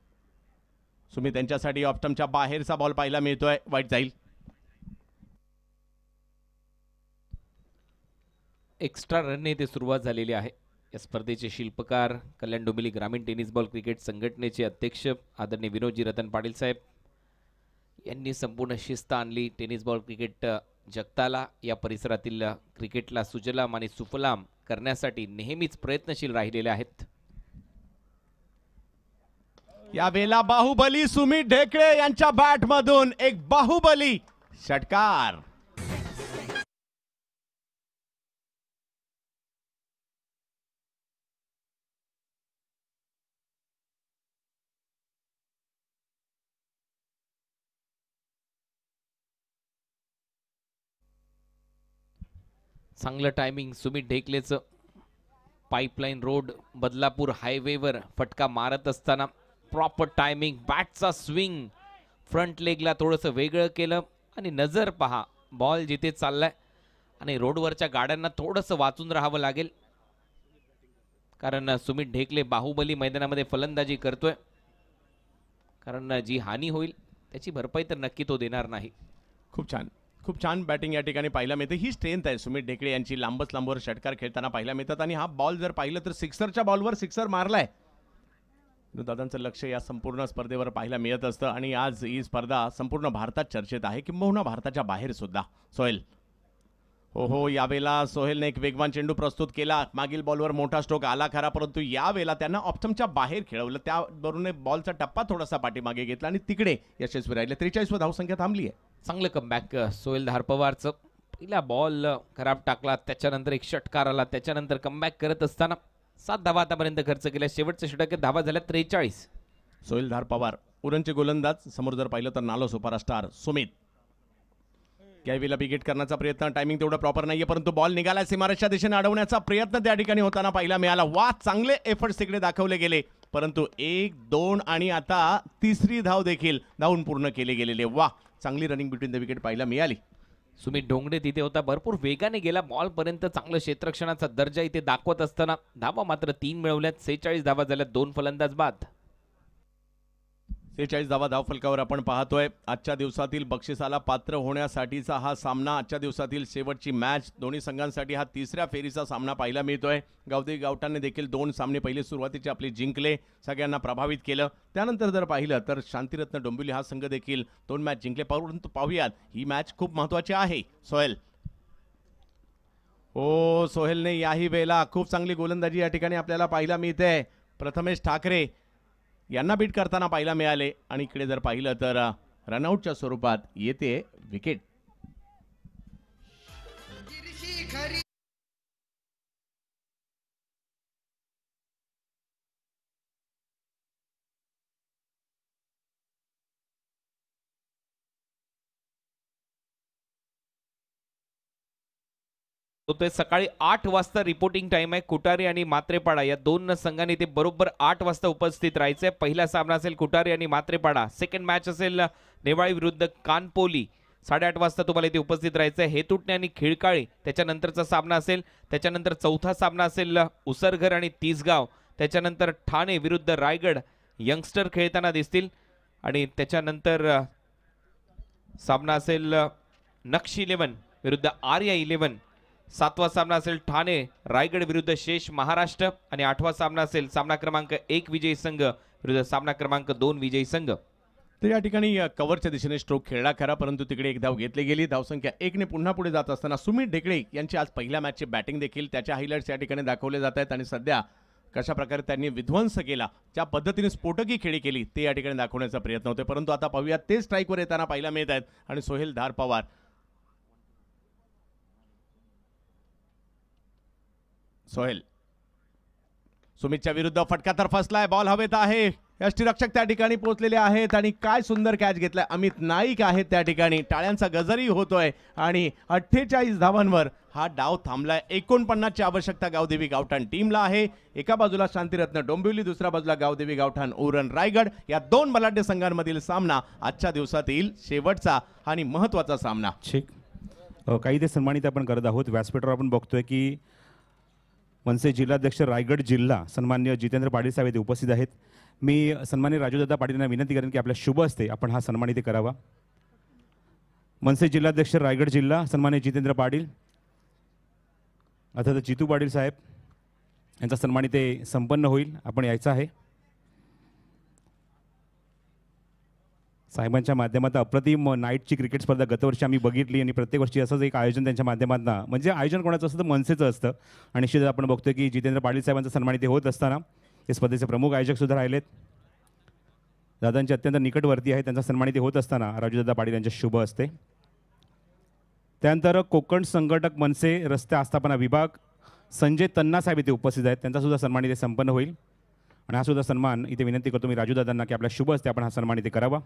सुमी त्यांच्यासाठी ऑप्टमच्या बाहेरचा बॉल पाहायला मिळतोय वाईट जाईल एक्स्ट्रा रनने इथे सुरुवात झालेली आहे या स्पर्धेचे शिल्पकार कल्याण डोंबिली ग्रामीण टेनिस बॉल क्रिकेट संघटनेचे अध्यक्ष आदरणीय विनोदजी रतन पाटील साहेब यांनी संपूर्ण शिस्त आणली टेनिस बॉल क्रिकेट जगताला या परिसरातील क्रिकेटला सुजलाम आणि सुफलाम करण्यासाठी नेहमीच प्रयत्नशील राहिलेले आहेत या यावेळेला बाहुबली सुमित ढेकळे यांच्या बॅट मधून एक बाहुबली षटकार चांगलं टायमिंग सुमित ढेकलेचं पाईपलाईन रोड बदलापूर हायवेवर फटका मारत असताना प्रॉपर टायमिंग बॅटचा स्विंग फ्रंट लेगला थोडंसं वेगळं केलं आणि नजर पहा बॉल जिथे चाललाय आणि रोडवरच्या गाड्यांना थोडंसं वाचून राहावं लागेल कारण सुमित ढेकले बाहुबली मैदानामध्ये फलंदाजी करतोय कारण जी हानी होईल त्याची भरपाई तर नक्की तो देणार नाही खूप छान खूप छान बॅटिंग या ठिकाणी पाहायला मिळते ही स्ट्रेंथ आहे सुमित ढेकळे यांची लांबच लांबवर षटकार खेळताना पाहायला मिळतात आणि हा बॉल जर पाहिलं तर सिक्सरच्या बॉलवर सिक्सर मारलाय दादांचं लक्ष या संपूर्ण स्पर्धेवर पाहायला मिळत असतं आणि आज ही स्पर्धा संपूर्ण भारतात चर्चेत आहे किंबहुना भारताच्या बाहेर सुद्धा सोहेल हो हो यावेळेला सोहेलने एक वेगवान चेंडू प्रस्तुत केला मागील बॉलवर मोठा स्ट्रोक आला खरा परंतु यावेळेला त्यांना ऑप्टमच्या बाहेर खेळवलं त्यावरून बॉलचा टप्पा थोडासा पाठीमागे घेतला आणि तिकडे यशस्वी राहिले त्रेचाळीसवर धावसंख्या थांबली आहे चांगलं कमबॅक सोहेल धारपवारचं पहिला बॉल खराब टाकला त्याच्यानंतर एक षटकार आला त्याच्यानंतर कमबॅक करत असताना सात धावा आतापर्यंत खर्च केल्या शेवटचे षटक धावा झाल्या त्रेचाळीस सोहिलधार पवार उरणचे गोलंदाज समोर जर पाहिलं तर नालो सुपारा स्टार सुमित कॅवीला विकेट करण्याचा प्रयत्न टायमिंग तेवढा प्रॉपर नाहीये परंतु बॉल निघाला सीमारेषच्या दिशेने अडवण्याचा प्रयत्न त्या ठिकाणी होताना पाहिला मिळाला वा चांगले एफर्ट्स तिकडे दाखवले गेले परंतु एक दोन आणि आता तिसरी धाव देखील धावून पूर्ण केले गेलेले वा चांगली रनिंग बिटवीन द विकेट पाहायला मिळाली सुमित डोंगडे तिथे होता भरपूर वेगाने गेला पर्यंत चांगलं क्षेत्रक्षणाचा दर्जा इथे दाखवत असताना धावा मात्र तीन मिळवल्यात सेहेचाळीस धावा झाल्यात दोन फलंदाज बाद सेहेचाळीस धावा फलकावर आपण पाहतोय आजच्या दिवसातील बक्षिसाला पात्र होण्यासाठीचा हा सामना आजच्या दिवसातील शेवटची मॅच दोन्ही संघांसाठी हा तिसऱ्या फेरीचा सामना पाहायला मिळतोय गावदी गावटाने देखील दोन सामने पहिले सुरुवातीचे आपले जिंकले सगळ्यांना प्रभावित केलं त्यानंतर जर पाहिलं तर शांतिरत्न डोंबिवली हा संघ देखील दोन मॅच जिंकले परंतु पाहूयात ही मॅच खूप महत्वाची आहे सोहेल ओ हो, सोहेलने याही वेळेला खूप चांगली गोलंदाजी या ठिकाणी आपल्याला पाहायला मिळते प्रथमेश ठाकरे यांना बीट करताना पाहायला मिळाले आणि इकडे जर पाहिलं तर रनआउटच्या स्वरूपात येते विकेट तो ते सकाळी आठ वाजता रिपोर्टिंग टाइम आहे कुटारी आणि मात्रेपाडा या दोन संघांनी ते बरोबर आठ वाजता उपस्थित राहायचंय पहिला सामना असेल कुटारी आणि मात्रेपाडा सेकंड मॅच असेल नेवाळी विरुद्ध कानपोली साडेआठ वाजता तुम्हाला इथे उपस्थित राहायचं आहे हेतुटणे आणि खिळकाळी त्याच्यानंतरचा सामना असेल त्याच्यानंतर चौथा सामना असेल उसरघर आणि तिसगाव त्याच्यानंतर ठाणे विरुद्ध रायगड यंगस्टर खेळताना दिसतील आणि त्याच्यानंतर सामना असेल नक्षी इलेवन विरुद्ध आर्या इलेव्हन सातवा सामना असेल ठाणे रायगड विरुद्ध शेष महाराष्ट्र आणि आठवा सामना असेल सामना क्रमांक एक विजयी संघ विरुद्ध सामना क्रमांक दोन विजयी संघ तर या ठिकाणी कव्हरच्या दिशेने स्ट्रोक खेळला खरा परंतु तिकडे एक धाव घेतली गेली धावसंख्या एकने पुन्हा पुढे जात असताना सुमित ढेकळे यांची आज पहिल्या मॅचची बॅटिंग देखील त्याच्या हायलाइट्स या ठिकाणी दाखवले जात आहेत आणि सध्या कशा प्रकारे त्यांनी विध्वंस केला ज्या पद्धतीने स्फोटकी खेळी केली ते या ठिकाणी दाखवण्याचा प्रयत्न होते परंतु आता पाहूया ते स्ट्राईकवर येताना पाहायला मिळत आहेत आणि सोहेल धार पवार सोहेल सुमितच्या विरुद्ध फटका तर फसलाय बॉल हवेत आहे यष्टीरक्षक त्या ठिकाणी पोहोचलेले आहेत आणि काय सुंदर कॅच घेतलाय अमित नाईक आहेत त्या ठिकाणी टाळ्यांचा गजरही होतोय आणि अठ्ठेचाळीस धावांवर हा डाव थांबलाय एकोणपन्नासची आवश्यकता गावदेवी गावठाण टीमला आहे एका बाजूला शांतिरत्न डोंबिवली दुसऱ्या बाजूला गावदेवी गावठाण उरण रायगड या दोन बलाढ्य संघांमधील सामना आजच्या दिवसात शेवटचा आणि महत्वाचा सामना ठीक काही ते सन्मानित आपण करत आहोत व्यासपीठावर आपण बघतोय की मनसे जिल्हाध्यक्ष रायगड जिल्हा सन्मान्य जितेंद्र पाटील साहेब येथे उपस्थित आहेत मी सन्मान्य राजूदादा पाटील विनंती करेन की आपल्या शुभ असते आपण हा सन्मान इथे करावा मनसे जिल्हाध्यक्ष रायगड जिल्हा सन्मान्य जितेंद्र पाटील अर्थात जितू पाटील साहेब यांचा सन्मान इथे संपन्न होईल आपण यायचं आहे साहेबांच्या माध्यमातून अप्रतिम नाईटची क्रिकेट स्पर्धा गतवर्षी आम्ही बघितली आणि प्रत्येक वर्षी असंच एक आयोजन त्यांच्या माध्यमातून म्हणजे आयोजन कोणाचं असतं तर मनसेचं असतं आणि निश्चितच आपण बघतोय की जितेंद्र पाटील साहेबांचा सन्मान इथे होत असताना ते स्पर्धेचे प्रमुख आयोजकसुद्धा राहिलेत दादांचे अत्यंत निकटवर्ती आहे त्यांचा सन्मान इथे होत असताना राजूदादा पाटील यांच्या शुभ असते त्यानंतर कोकण संघटक मनसे रस्ते आस्थापना विभाग संजय तन्ना साहेब इथे उपस्थित आहेत त्यांचासुद्धा सन्मान इथे संपन्न होईल आणि हा सुद्धा सन्मान इथे विनंती करतो मी राजूदादांना की आपल्या शुभ असते आपण हा सन्मान इथे करावा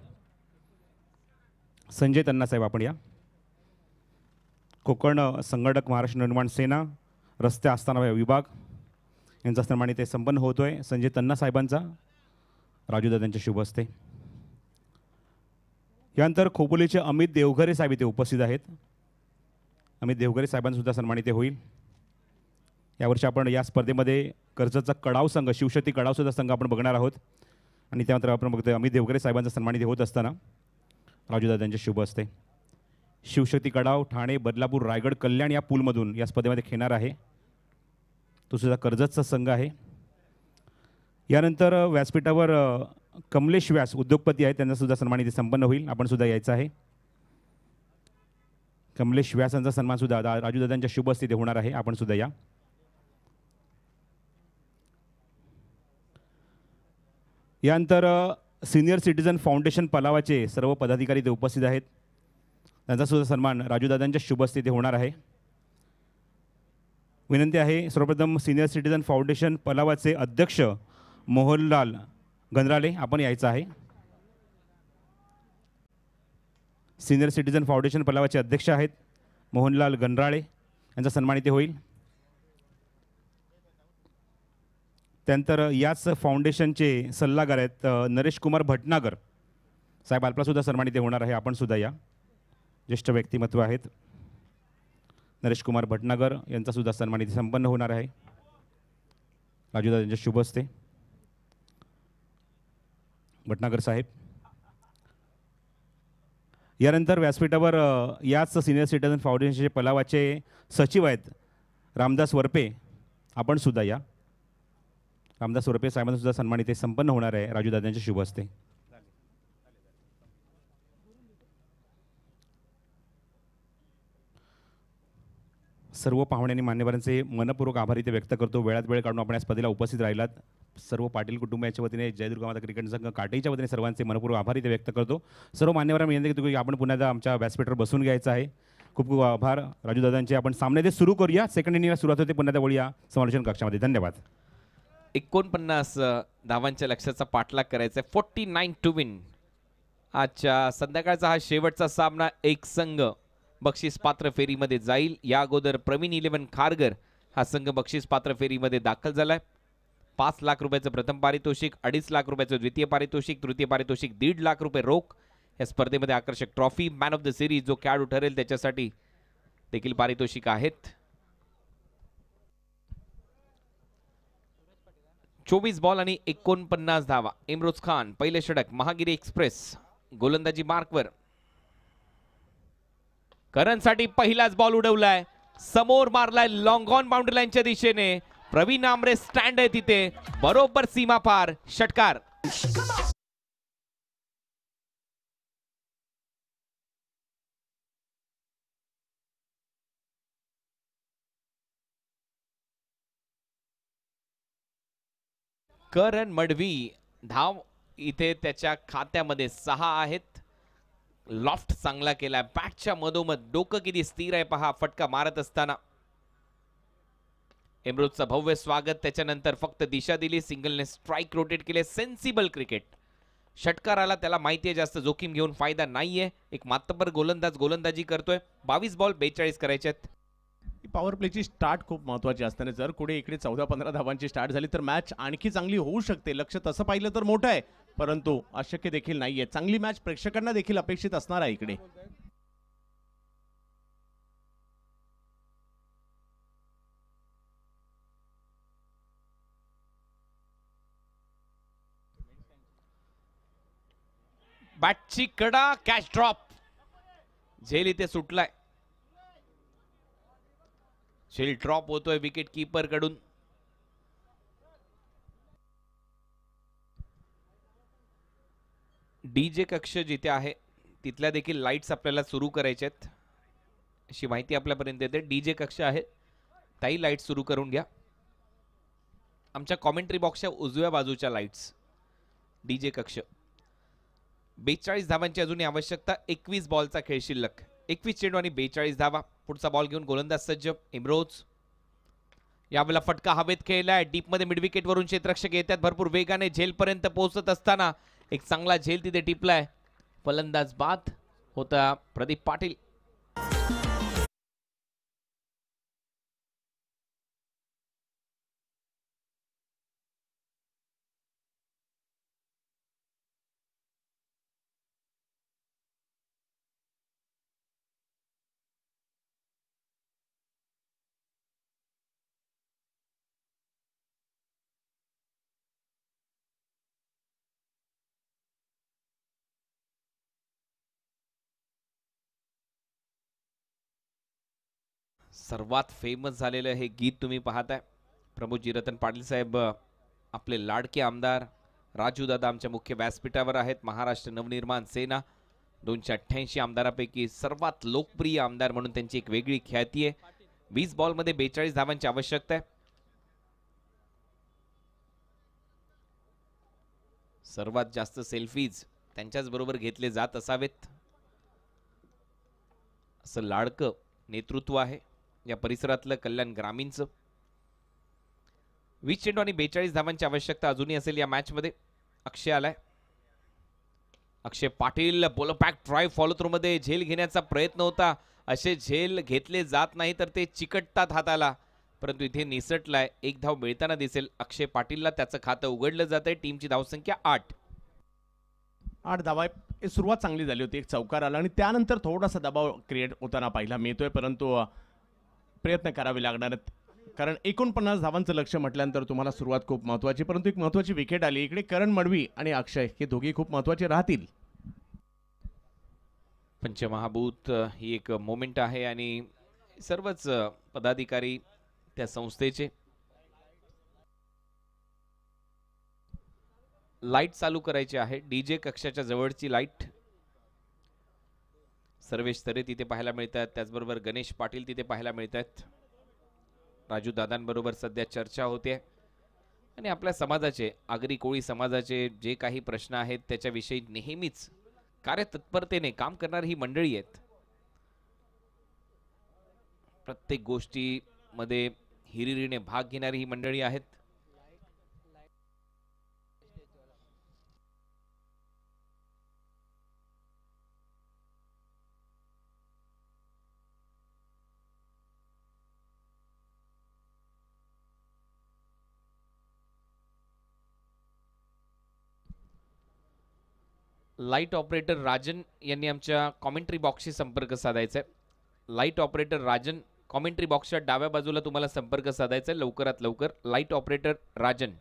संजय तन्ना साहेब आपण या कोकण संघटक महाराष्ट्र निर्माण सेना रस्ते असताना विभाग यांचा सन्मान इथे संपन्न होतो आहे संजय तन्ना साहेबांचा त्यांच्या शुभ असते यानंतर खोपोलीचे अमित देवघरे साहेब इथे उपस्थित आहेत अमित देवघरे साहेबांसुद्धा सन्मान इथे होईल यावर्षी आपण या स्पर्धेमध्ये कर्जचा कडाव संघ शिवशक्ती कडावसुद्धा संघ आपण बघणार आहोत आणि त्यानंतर आपण बघतोय अमित देवघरे साहेबांचा सन्मान इथे होत असताना राजूदादांचे शुभ असते शिवशक्ती कडाव ठाणे बदलापूर रायगड कल्याण या पूलमधून या स्पर्धेमध्ये खेळणार आहे तो सुद्धा कर्जतचा संघ आहे यानंतर व्यासपीठावर कमलेश व्यास उद्योगपती आहेत सुद्धा सन्मान इथे संपन्न होईल आपण सुद्धा यायचं आहे कमलेश व्यासांचा सन्मानसुद्धा दा राजूदादांच्या शुभ असते होणार आहे आपण सुद्धा या यानंतर सिनियर सिटीजन फाउंडेशन पलावाचे सर्व पदाधिकारी इथे उपस्थित आहेत त्यांचासुद्धा सन्मान राजूदादांच्या शुभस्थिती होणार आहे विनंती आहे सर्वप्रथम सिनियर सिटीजन फाउंडेशन पलावाचे अध्यक्ष मोहनलाल गंधराले आपण यायचं आहे सिनियर सिटीजन फाउंडेशन पलावाचे अध्यक्ष आहेत मोहनलाल गनराळे यांचा सन्मान इथे होईल त्यानंतर याच फाउंडेशनचे सल्लागार आहेत नरेश कुमार भटनागर साहेब आपलासुद्धा सुद्धा सन्मानित होणार आहे आपण सुद्धा या ज्येष्ठ व्यक्तिमत्व आहेत नरेश कुमार भटनागर यांचासुद्धा सन्मान इथे संपन्न होणार आहे राजूदा यांच्या शुभ असते भटनागर साहेब यानंतर व्यासपीठावर याच सिनियर सिटीजन फाउंडेशनचे पलावाचे सचिव आहेत रामदास वरपे आपण सुद्धा या रामदास सोरपे साहेबांचा सुद्धा सन्मान इथे संपन्न होणार आहे राजूदादांच्या शुभ असते सर्व पाहुण्यांनी मान्यवरांचे मनपूर्वक आभार इथे व्यक्त करतो वेळात वेळ काढून आपण या स्पर्धेला उपस्थित राहिलात सर्व पाटील कुटुंबियाच्या वतीने जयदुर्गा माता क्रिकेट संघ काटेच्या वतीने सर्वांचे मनपूर्वक आभार इथे व्यक्त करतो सर्व मान्यवरांना विनंती करतो की आपण पुन्हा आमच्या व्यासपीठावर बसून घ्यायचं आहे खूप खूप आभार राजूदादांचे आपण सामने ते सुरू करूया सेकंड इनिंगला सुरुवात होते पुन्हा त्या या समालोचन कक्षामध्ये धन्यवाद एकोणपन्नास धावांच्या लक्ष्याचा पाठलाग करायचा आहे फोर्टी नाईन टू विन आजच्या संध्याकाळचा हा शेवटचा सामना एक संघ बक्षीस पात्र फेरीमध्ये जाईल या अगोदर प्रवीण इलेव्हन खारगर हा संघ बक्षीस पात्र फेरीमध्ये दाखल झाला आहे पाच लाख रुपयाचं प्रथम पारितोषिक अडीच लाख रुपयाचं द्वितीय पारितोषिक तृतीय पारितोषिक दीड लाख रुपये रोख या स्पर्धेमध्ये आकर्षक trophy man of the series जो खेळाडू ठरेल त्याच्यासाठी देखील पारितोषिक आहेत चोवीस बॉल आणि एकोणपन्नास धावा इमरोज खान पहिले षडक महागिरी एक्सप्रेस गोलंदाजी मार्कवर करणसाठी पहिलाच बॉल उडवलाय समोर मारलाय ऑन बाउंड्री लाईनच्या दिशेने प्रवीण आमरे स्टँड आहे तिथे बरोबर सीमा पार षटकार करण मडवी धाव इथे त्याच्या खात्यामध्ये सहा आहेत लॉफ्ट चांगला केला बॅटच्या मधोमध डोकं किती स्थिर आहे पहा फटका मारत असताना एमरोजचं भव्य स्वागत त्याच्यानंतर फक्त दिशा दिली सिंगलने स्ट्राईक रोटेट केले सेन्सिबल क्रिकेट षटकाराला त्याला माहिती आहे जास्त जोखीम घेऊन फायदा नाहीये एक मातबर गोलंदाज गोलंदाजी करतोय बावीस बॉल बेचाळीस करायचे आहेत पॉवर प्लेची स्टार्ट खूप असते असताना जर कुठे इकडे चौदा पंधरा धावांची स्टार्ट झाली तर मॅच आणखी चांगली होऊ शकते लक्ष तसं पाहिलं तर मोठं आहे परंतु अशक्य देखील नाहीये चांगली मॅच प्रेक्षकांना देखील अपेक्षित असणार आहे इकडे बॅटची कडा कॅश ड्रॉप झेल इथे सुटलाय सेल ड्रॉप होतोय विकेट कीपरकडून डी जे कक्ष जिथे आहे तिथल्या देखील लाईट्स आपल्याला सुरू करायचे आहेत अशी माहिती आपल्यापर्यंत येते डी जे कक्ष आहे ताई लाईट सुरू करून घ्या आमच्या कॉमेंट्री बॉक्सच्या उजव्या बाजूच्या लाईट्स डी जे कक्ष बेचाळीस धावांची अजूनही आवश्यकता एकवीस बॉलचा खेळ शिल्लक एकवीस चेंडू आणि बेचाळीस धावा पुढचा बॉल घेऊन गोलंदाज सज्ज इमरोज यावेळेला फटका हवेत खेळलाय डीपमध्ये वरून क्षेत्रक्षक येतात भरपूर वेगाने झेलपर्यंत पोहोचत असताना एक चांगला झेल तिथे टिपलाय फलंदाज बाद होता प्रदीप पाटील सर्वात फेमस झालेलं हे गीत तुम्ही पाहताय प्रभूजी रतन पाटील साहेब आपले लाडके आमदार राजू दादा आमच्या मुख्य व्यासपीठावर आहेत महाराष्ट्र नवनिर्माण सेना दोनशे अठ्ठ्याऐंशी आमदारापैकी सर्वात लोकप्रिय आमदार म्हणून त्यांची एक वेगळी ख्याती आहे वीस बॉलमध्ये बेचाळीस धावांची आवश्यकता आहे सर्वात जास्त सेल्फीज त्यांच्याच बरोबर घेतले जात असावेत असं लाडकं नेतृत्व आहे या परिसरातलं कल्याण ग्रामीणचं वीस चेंडू आणि बेचाळीस धावांची आवश्यकता अजूनही असेल या मॅचमध्ये अक्षय आलाय अक्षय पाटील बोलोपॅक ड्राईव्ह फॉलो मध्ये झेल घेण्याचा प्रयत्न होता असे झेल घेतले जात नाही तर ते चिकटतात हाताला परंतु इथे निसटलाय एक धाव मिळताना दिसेल अक्षय पाटीलला त्याचं खातं उघडलं जात आहे टीमची धावसंख्या आठ आठ धावा सुरुवात चांगली झाली होती एक चौकार आला आणि त्यानंतर थोडासा दबाव क्रिएट होताना पाहिला मिळतोय परंतु प्रयत्न करावे लागणार आहेत कारण एकोणपन्नास धावांचं लक्ष म्हटल्यानंतर तुम्हाला सुरुवात खूप महत्त्वाची परंतु एक महत्त्वाची विकेट आली इकडे करण मडवी आणि अक्षय हे दोघे खूप महत्त्वाचे राहतील पंचमहाभूत ही एक मोमेंट आहे आणि सर्वच पदाधिकारी त्या संस्थेचे लाईट चालू करायची आहे डी जे कक्षाच्या जवळची लाईट सर्वेश तरे तिथे पाहायला मिळतात त्याचबरोबर गणेश पाटील तिथे पाहायला मिळत आहेत राजू दादांबरोबर सध्या चर्चा होते आणि आपल्या समाजाचे आगरी कोळी समाजाचे जे काही प्रश्न आहेत त्याच्याविषयी नेहमीच कार्यतत्परतेने काम करणारी ही मंडळी आहेत प्रत्येक गोष्टीमध्ये हिरिरीने भाग घेणारी ही मंडळी आहेत लाईट ऑपरेटर राजन यांनी आमच्या कॉमेंट्री बॉक्सशी संपर्क साधायचा आहे लाईट ऑपरेटर राजन कॉमेंट्री बॉक्सच्या डाव्या बाजूला तुम्हाला संपर्क साधायचा आहे लवकरात लवकर लाईट ऑपरेटर राजन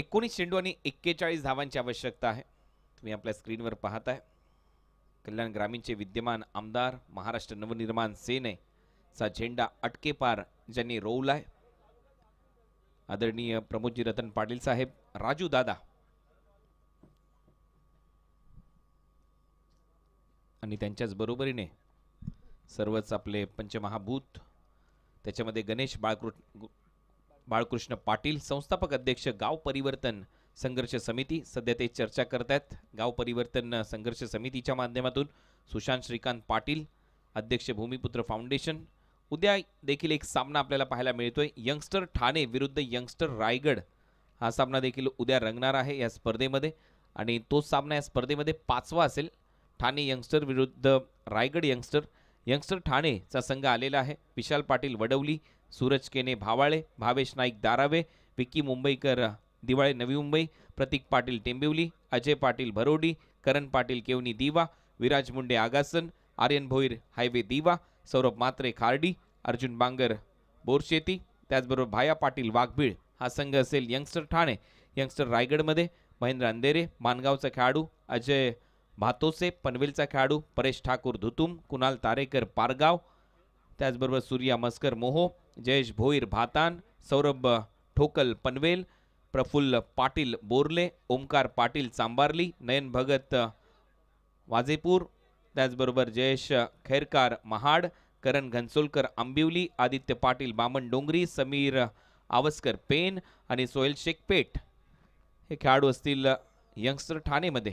एकोणीस चेंडू आणि एक्केचाळीस धावांची आवश्यकता आहे तुम्ही आपल्या स्क्रीनवर पाहताय कल्याण ग्रामीणचे विद्यमान आमदार महाराष्ट्र नवनिर्माण सेनेचा झेंडा अटकेपार ज्यांनी रोवला आदरणीय प्रमोदजी रतन पाटील साहेब राजू दादा आणि त्यांच्याच बरोबरीने सर्वच आपले पंचमहाभूत त्याच्यामध्ये गणेश बाळकृष्ण बाळकृष्ण पाटील संस्थापक अध्यक्ष गाव परिवर्तन संघर्ष समिती सध्या ते चर्चा करत आहेत गाव परिवर्तन संघर्ष समितीच्या माध्यमातून सुशांत श्रीकांत पाटील अध्यक्ष भूमिपुत्र फाउंडेशन उद्या देखील एक सामना आपल्याला पाहायला मिळतोय यंगस्टर ठाणे विरुद्ध यंगस्टर रायगड हा सामना देखील उद्या रंगणार आहे या स्पर्धेमध्ये आणि तो सामना या स्पर्धेमध्ये पाचवा असेल ठाणे यंगस्टर विरुद्ध रायगड यंगस्टर यंगस्टर ठाणेचा संघ आलेला आहे विशाल पाटील वडवली सूरज केने भावाळे भावेश नाईक दारावे विकी मुंबईकर दिवाळे नवी मुंबई प्रतीक पाटील टेंबिवली अजय पाटील भरोडी करण पाटील केवनी दिवा विराज मुंडे आगासन आर्यन भोईर हायवे दिवा सौरभ मात्रे खार्डी अर्जुन बांगर बोरशेती त्याचबरोबर भाया पाटील वाघबीळ हा संघ असेल यंगस्टर ठाणे यंगस्टर रायगडमध्ये महेंद्र अंधेरे मानगावचा खेळाडू अजय भातोसे पनवेलचा खेळाडू परेश ठाकूर धुतुम कुणाल तारेकर पारगाव त्याचबरोबर सूर्या मस्कर मोहो जयेश भोईर भातान सौरभ ठोकल पनवेल प्रफुल्ल पाटील बोरले ओमकार पाटील चांबारली नयन भगत वाजेपूर त्याचबरोबर जयेश खैरकार महाड करण घनसोलकर आंबिवली आदित्य पाटील बामण डोंगरी समीर आवस्कर पेन आणि सोहेल शेखपेठ हे खेळाडू असतील यंगस्टर ठाणेमध्ये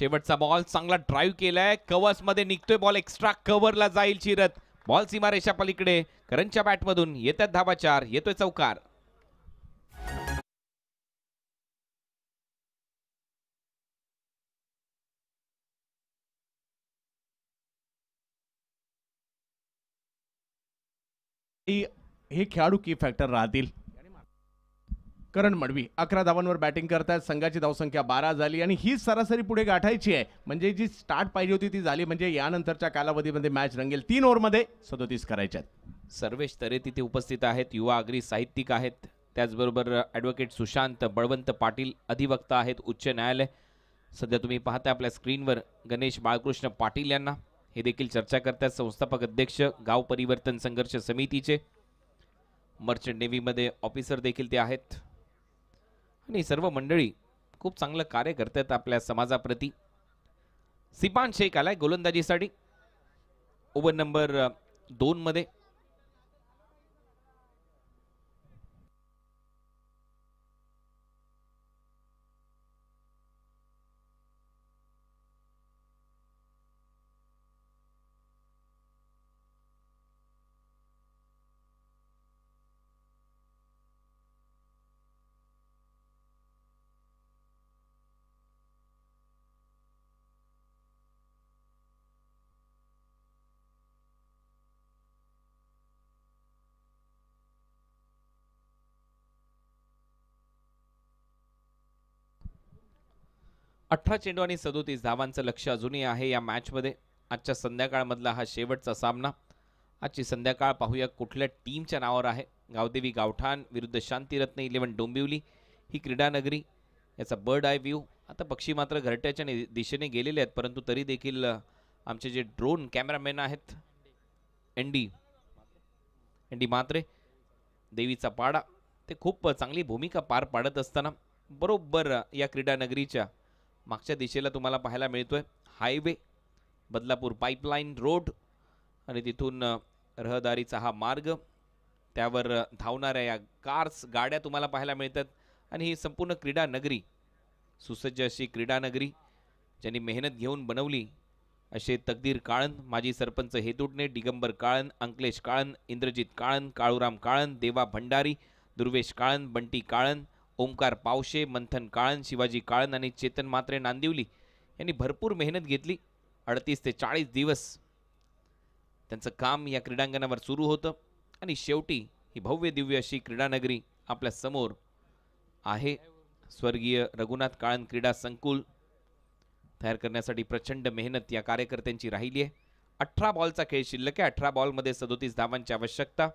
शेवटचा बॉल चांगला ड्राईव्ह केलाय कवर्स मध्ये निघतोय बॉल एक्स्ट्रा कव्हरला जाईल चिरत बॉल सीमा रेषा पलीकडे करंटच्या बॅटमधून येतात धाबा चार येतोय चौकार हे खेळाडू की फॅक्टर राहतील करण मडवी अकरा धावांवर बॅटिंग करतायत संघाची धावसंख्या बारा झाली आणि ही सरासरी पुढे गाठायची आहे म्हणजे जी स्टार्ट पाहिजे होती ती झाली म्हणजे यानंतरच्या कालावधीमध्ये मॅच रंगेल तीन ओव्हरमध्ये सदोतीस करायच्या सर्वेश तरे तिथे उपस्थित आहेत युवा अग्री साहित्यिक आहेत त्याचबरोबर ॲडव्होकेट सुशांत बळवंत पाटील अधिवक्ता आहेत उच्च न्यायालय सध्या तुम्ही पाहता आपल्या स्क्रीनवर गणेश बाळकृष्ण पाटील यांना हे देखील चर्चा करतात संस्थापक अध्यक्ष गाव परिवर्तन संघर्ष समितीचे मर्चंट नेव्हीमध्ये ऑफिसर देखील ते आहेत आणि सर्व मंडळी खूप चांगलं कार्य करतात आपल्या समाजाप्रती सिपान शेख आलाय गोलंदाजीसाठी ओव्हर नंबर दोनमध्ये अठरा चेंडू आणि सदोतीस धावांचं लक्ष अजूनही आहे या मॅचमध्ये आजच्या संध्याकाळमधला हा शेवटचा सामना आजची संध्याकाळ पाहूया कुठल्या टीमच्या नावावर आहे गावदेवी गावठाण विरुद्ध शांतिरत्न इलेवन डोंबिवली ही क्रीडानगरी याचा बर्ड आय व्ह्यू आता पक्षी मात्र घरट्याच्या दिशेने गेलेले आहेत परंतु तरी देखील आमचे जे ड्रोन कॅमेरामॅन आहेत एन डी एन मात्रे देवीचा पाडा ते खूप चांगली भूमिका पार पाडत असताना बरोबर या क्रीडानगरीच्या मागच्या दिशेला तुम्हाला पाहायला मिळतोय हायवे बदलापूर पाईपलाईन रोड आणि तिथून रहदारीचा हा मार्ग त्यावर धावणाऱ्या या कार्स गाड्या तुम्हाला पाहायला मिळतात आणि ही संपूर्ण क्रीडा नगरी सुसज्ज अशी क्रीडा नगरी ज्यांनी मेहनत घेऊन बनवली असे तकदीर काळन माजी सरपंच हेतुटणे दिगंबर काळन अंकलेश काळन इंद्रजित काळन काळूराम काळन देवा भंडारी दुर्वेश काळन बंटी काळन ओंकार पावशे मंथन काळन शिवाजी काळन आणि चेतन मात्रे नांदिवली यांनी भरपूर मेहनत घेतली अडतीस ते चाळीस दिवस त्यांचं काम या क्रीडांगणावर सुरू होतं आणि शेवटी ही भव्य दिव्य अशी क्रीडानगरी आपल्या समोर आहे स्वर्गीय रघुनाथ काळन क्रीडा संकुल तयार करण्यासाठी प्रचंड मेहनत या कार्यकर्त्यांची राहिली आहे अठरा बॉलचा खेळ शिल्लक आहे अठरा बॉलमध्ये सदोतीस धावांची आवश्यकता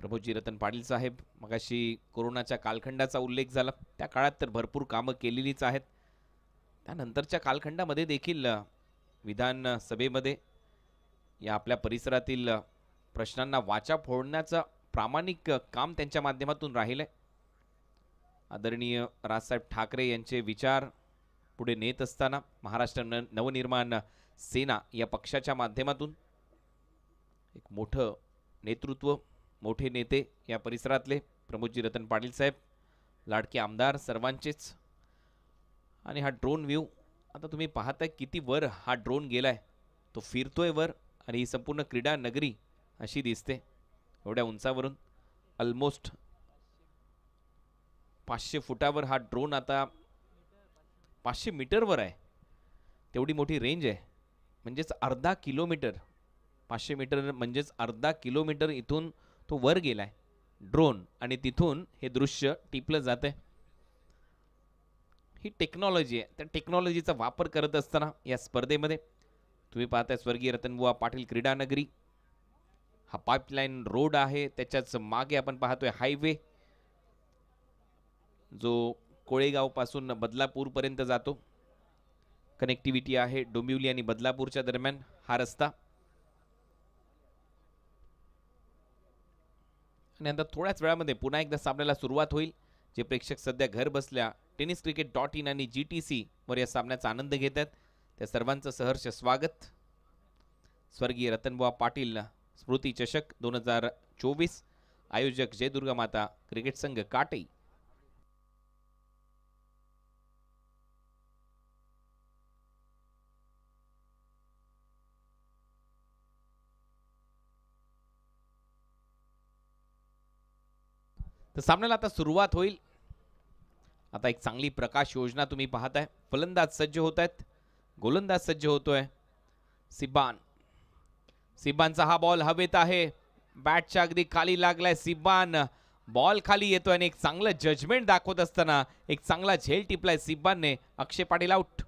प्रभोजी रतन पाटील साहेब मगाशी कोरोनाच्या कालखंडाचा उल्लेख झाला त्या काळात तर भरपूर कामं केलेलीच आहेत त्यानंतरच्या कालखंडामध्ये देखील विधानसभेमध्ये या आपल्या परिसरातील प्रश्नांना वाचा फोडण्याचं प्रामाणिक काम त्यांच्या माध्यमातून राहिलं आहे आदरणीय राजसाहेब ठाकरे यांचे विचार पुढे नेत असताना महाराष्ट्र न नवनिर्माण सेना या पक्षाच्या माध्यमातून एक मोठं नेतृत्व मोठे नेते या परिसरातले प्रमोदजी रतन पाटील साहेब लाडके आमदार सर्वांचेच आणि हा ड्रोन व्ह्यू आता तुम्ही पाहताय किती वर हा ड्रोन गेला आहे तो फिरतोय वर आणि ही संपूर्ण क्रीडा नगरी अशी दिसते एवढ्या उंचावरून ऑलमोस्ट पाचशे फुटावर हा ड्रोन आता पाचशे मीटरवर आहे तेवढी मोठी रेंज आहे म्हणजेच अर्धा किलोमीटर पाचशे मीटर म्हणजेच अर्धा किलोमीटर इथून तो वर गेलाय ड्रोन आणि तिथून हे दृश्य टिपलं जात आहे ही टेक्नॉलॉजी आहे त्या टेक्नॉलॉजीचा वापर करत असताना या स्पर्धेमध्ये तुम्ही पाहताय स्वर्गीय रतनबुवा पाटील क्रीडानगरी हा पाईपलाईन रोड आहे त्याच्याच मागे आपण पाहतोय हायवे जो कोळेगावपासून बदलापूरपर्यंत जातो कनेक्टिव्हिटी आहे डोंबिवली आणि बदलापूरच्या दरम्यान हा रस्ता आणि आता थोड्याच वेळामध्ये पुन्हा एकदा सामन्याला सुरुवात होईल जे प्रेक्षक सध्या घर बसल्या टेनिस क्रिकेट डॉट इन आणि जी टी सीवर या सामन्याचा आनंद घेत आहेत त्या सर्वांचं सहर्ष स्वागत स्वर्गीय रतनबा पाटील स्मृती चषक दोन हजार चोवीस आयोजक जयदुर्गा माता क्रिकेट संघ काटई तर सामन्याला आता सुरुवात होईल आता एक चांगली प्रकाश योजना तुम्ही पाहताय फलंदाज सज्ज होत आहेत गोलंदाज सज्ज होतोय सिब्बान सिब्बानचा हा बॉल हवेत आहे बॅटच्या अगदी खाली लागलाय सिब्बान बॉल खाली येतोय आणि एक चांगलं जजमेंट दाखवत असताना एक चांगला झेल टिपलाय सिब्बानने अक्षय पाटील आउट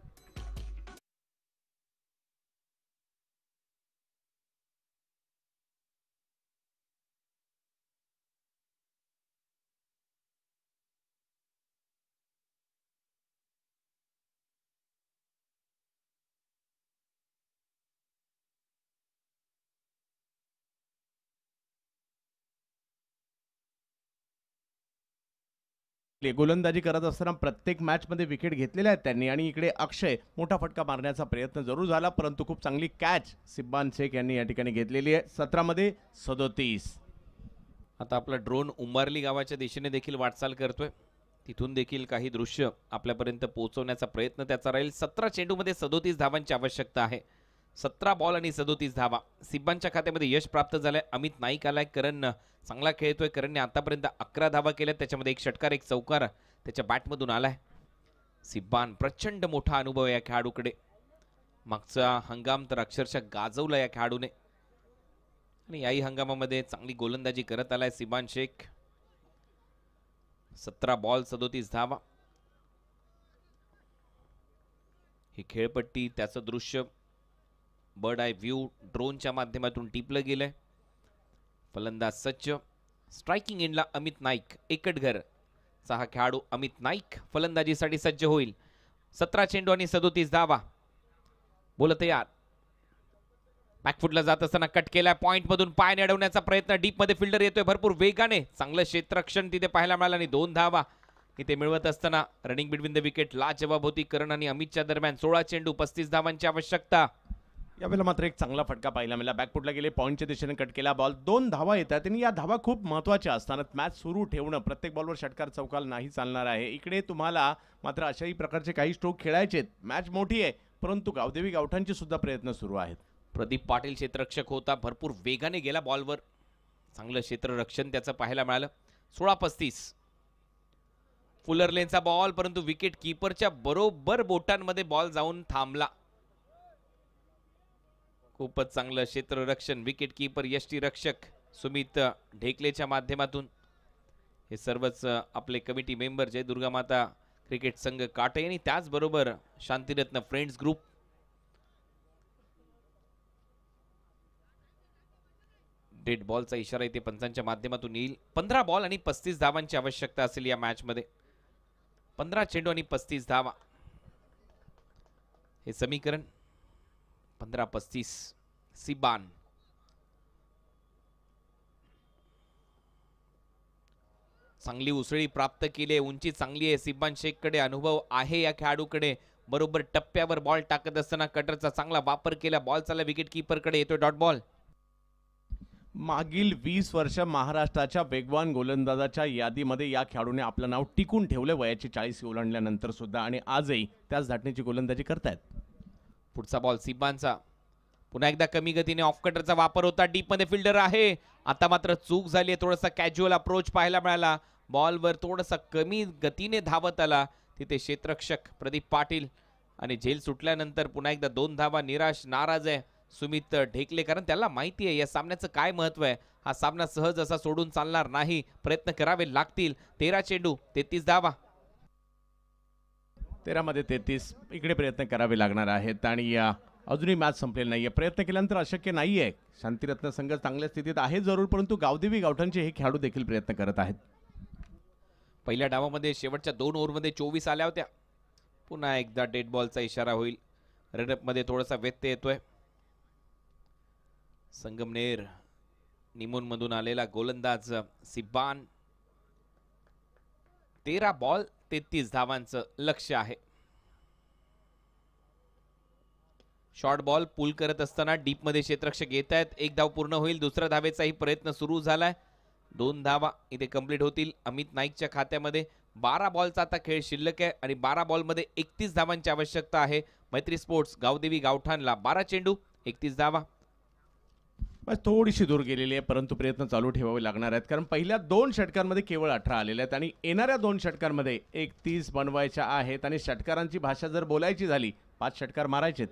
गोलंदाजी करत असताना प्रत्येक मॅचमध्ये विकेट घेतलेल्या आहेत त्यांनी आणि इकडे अक्षय मोठा फटका मारण्याचा प्रयत्न जरूर झाला परंतु खूप चांगली कॅच सिब्बान शेख यांनी या ठिकाणी घेतलेली आहे सतरामध्ये सदोतीस आता आपला ड्रोन उंबारली गावाच्या दिशेने देखील वाटचाल करतोय तिथून देखील काही दृश्य आपल्यापर्यंत पोहोचवण्याचा प्रयत्न त्याचा राहील सतरा चेंडूमध्ये सदोतीस धावांची आवश्यकता आहे सतरा बॉल आणि सदोतीस धावा सिब्बांच्या खात्यामध्ये यश प्राप्त झालंय अमित नाईक आलाय करण चांगला खेळतोय करणने आतापर्यंत अकरा धावा केल्या त्याच्यामध्ये एक षटकार एक चौकार त्याच्या बॅटमधून आलाय सिब्बान प्रचंड मोठा अनुभव या खेळाडूकडे मागचा हंगाम तर अक्षरशः गाजवला या खेळाडूने आणि याही हंगामामध्ये चांगली गोलंदाजी करत आलाय सिबान शेख सतरा बॉल सदोतीस धावा ही खेळपट्टी त्याचं दृश्य बर्ड आय व्ह्यू ड्रोनच्या माध्यमातून टिपलं गेलंय फलंदाज सज्ज स्ट्रायकिंग इनला अमित नाईक एकट घर सहा खेळाडू अमित नाईक फलंदाजीसाठी सज्ज होईल सतरा चेंडू आणि सदोतीस धावा बोलत यार बॅकफुटला जात असताना कट पॉइंट मधून पाय नेडवण्याचा प्रयत्न डीप मध्ये फिल्डर येतोय भरपूर वेगाने चांगलं क्षेत्रक्षण तिथे पाहायला मिळालं आणि दोन धावा इथे मिळवत असताना रनिंग बिटवीन द विकेट ला जबाब होती करण आणि अमितच्या दरम्यान सोळा चेंडू पस्तीस धावांची आवश्यकता यावेळेला मात्र एक चांगला फटका पाहायला मिळाला बॅकफुटला गेले पॉईंटच्या दिशेने कट केला बॉल दोन धावा येतात आणि या धावा खूप महत्त्वाच्या असतानात मॅच सुरू ठेवणं प्रत्येक बॉलवर षटकार चौकाल नाही चालणार आहे इकडे तुम्हाला मात्र अशाही प्रकारचे काही स्ट्रोक खेळायचेत मॅच मोठी आहे परंतु गावदेवी गावठांचे सुद्धा प्रयत्न सुरू आहेत प्रदीप पाटील क्षेत्ररक्षक होता भरपूर वेगाने गेला बॉलवर चांगलं क्षेत्ररक्षण त्याचं पाहायला मिळालं सोळा पस्तीस फुलर लेनचा बॉल परंतु विकेट किपरच्या बरोबर बोटांमध्ये बॉल जाऊन थांबला खूपच चांगलं क्षेत्ररक्षण विकेट किपर रक्षक सुमित ढेकलेच्या माध्यमातून हे सर्वच आपले कमिटी मेंबर जय दुर्गा माता क्रिकेट संघ काटे आणि त्याचबरोबर शांतिरत्न फ्रेंड्स ग्रुप डेड बॉलचा इशारा इथे पंचांच्या माध्यमातून येईल पंधरा बॉल आणि पस्तीस धावांची आवश्यकता असेल या मॅचमध्ये पंधरा चेंडू आणि पस्तीस धावा हे समीकरण पंधरा पस्तीस सिबान चांगली उसळी प्राप्त केली आहे उंची चांगली आहे सिब्बान शेखकडे अनुभव आहे या खेळाडूकडे बरोबर टप्प्यावर बॉल टाकत असताना कटरचा चांगला वापर केला बॉल चालला विकेट कडे येतोय डॉट बॉल मागील वीस वर्ष महाराष्ट्राच्या वेगवान गोलंदाजाच्या यादीमध्ये या खेळाडूने आपलं नाव टिकून ठेवलं वयाची चाळीस ओलांडल्यानंतर सुद्धा आणि आजही त्याच धाटणीची गोलंदाजी करतायत पुढचा बॉल सिब्बांचा पुन्हा एकदा कमी गतीने ऑफ कटरचा वापर होता डीप डीपमध्ये फिल्डर आहे आता मात्र चूक झाली आहे थोडासा कॅज्युअल अप्रोच पाहायला मिळाला बॉलवर थोडासा कमी गतीने धावत आला तिथे क्षेत्रक्षक प्रदीप पाटील आणि झेल सुटल्यानंतर पुन्हा एकदा दोन धावा निराश नाराज आहे सुमित ढेकले कारण त्याला माहिती आहे या सामन्याचं काय महत्व आहे हा सामना सहज असा सोडून चालणार नाही प्रयत्न करावे लागतील तेरा चेंडू तेहतीस धावा तेरामध्ये तेहतीस इकडे प्रयत्न करावे लागणार आहेत आणि अजूनही मॅच संपलेली नाही आहे प्रयत्न केल्यानंतर अशक्य नाही आहे शांतिरत्न संघ चांगल्या स्थितीत आहे जरूर परंतु गावदेवी गावठांचे हे खेळाडू देखील प्रयत्न करत आहेत पहिल्या डावामध्ये शेवटच्या दोन ओव्हरमध्ये चोवीस आल्या होत्या पुन्हा एकदा डेड बॉलचा इशारा होईल रनअपमध्ये थोडासा व्यत्यय येतोय संगमनेर मधून आलेला गोलंदाज सिब्बान तेरा बॉल तेहतीस धावांचं लक्ष आहे शॉर्ट बॉल पुल करत असताना डीपमध्ये क्षेत्रक्षक येत आहेत एक धाव पूर्ण होईल दुसऱ्या धावेचाही प्रयत्न सुरू झालाय दोन धावा इथे कंप्लीट होतील अमित नाईकच्या खात्यामध्ये बारा बॉलचा आता खेळ शिल्लक आहे आणि बारा बॉलमध्ये एकतीस धावांची आवश्यकता आहे मैत्री स्पोर्ट्स गावदेवी गावठाणला बारा चेंडू एकतीस धावा थोडीशी दूर गेलेली आहे परंतु प्रयत्न चालू ठेवावे लागणार आहेत कारण पहिल्या दोन षटकांमध्ये केवळ अठरा आलेल्या आहेत आणि येणाऱ्या दोन षटकांमध्ये एक तीस बनवायच्या आहेत आणि षटकारांची भाषा जर बोलायची झाली पाच षटकार मारायचे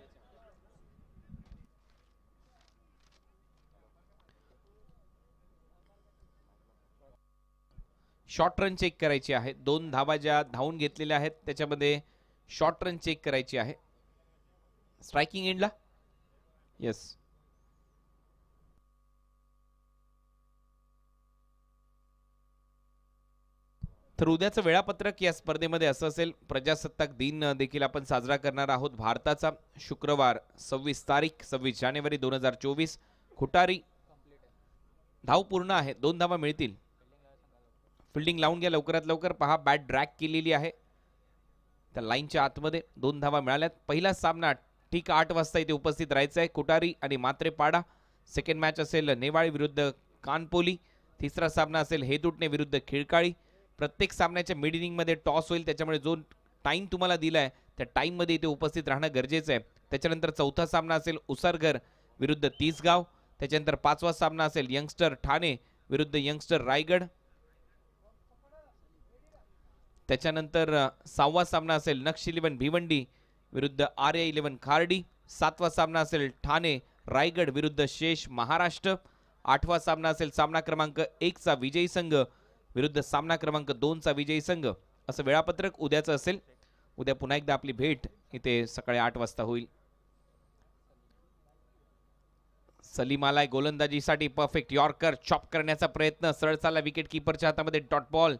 शॉर्ट रन चेक करायची आहे दोन धावा ज्या धावून घेतलेल्या आहेत त्याच्यामध्ये शॉर्ट रन चेक करायची आहे स्ट्रायकिंग एंडला येस तर उद्याचं वेळापत्रक या स्पर्धेमध्ये असं असेल प्रजासत्ताक दिन देखील आपण साजरा करणार आहोत भारताचा शुक्रवार सव्वीस तारीख सव्वीस जानेवारी दोन हजार चोवीस खुटारी धाव पूर्ण आहे दोन धावा मिळतील फिल्डिंग लावून घ्या लवकरात लवकर पहा बॅट ड्रॅक केलेली आहे त्या लाईनच्या आतमध्ये दोन धावा मिळाल्यात पहिला सामना ठीक आठ वाजता इथे उपस्थित राहायचा आहे कुटारी आणि मात्रेपाडा सेकंड मॅच असेल नेवाळी विरुद्ध कानपोली तिसरा सामना असेल हेदुटणे विरुद्ध खिळकाळी प्रत्येक सामन्याच्या मिड इनिंगमध्ये टॉस होईल त्याच्यामुळे जो टाईम तुम्हाला दिला आहे त्या टाईममध्ये इथे उपस्थित राहणं गरजेचं आहे त्याच्यानंतर चौथा सामना असेल उसरघर विरुद्ध तीसगाव त्याच्यानंतर पाचवा सामना असेल यंगस्टर ठाणे विरुद्ध यंगस्टर रायगड त्याच्यानंतर सहावा सामना असेल नक्ष इलेवन भिवंडी विरुद्ध आर्य इलेव्हन खार्डी सातवा सामना असेल ठाणे रायगड विरुद्ध शेष महाराष्ट्र आठवा सामना असेल सामना क्रमांक एकचा विजयी संघ विरुद्ध सामना क्रमांक दोनचा विजयी संघ असं वेळापत्रक उद्याचं असेल उद्या पुन्हा एकदा आपली भेट इथे सकाळी आठ वाजता होईल सलीमाला गोलंदाजीसाठी परफेक्ट यॉर्कर चॉप करण्याचा प्रयत्न सरळ विकेटकीपरच्या विकेट किपरच्या हातामध्ये डॉट बॉल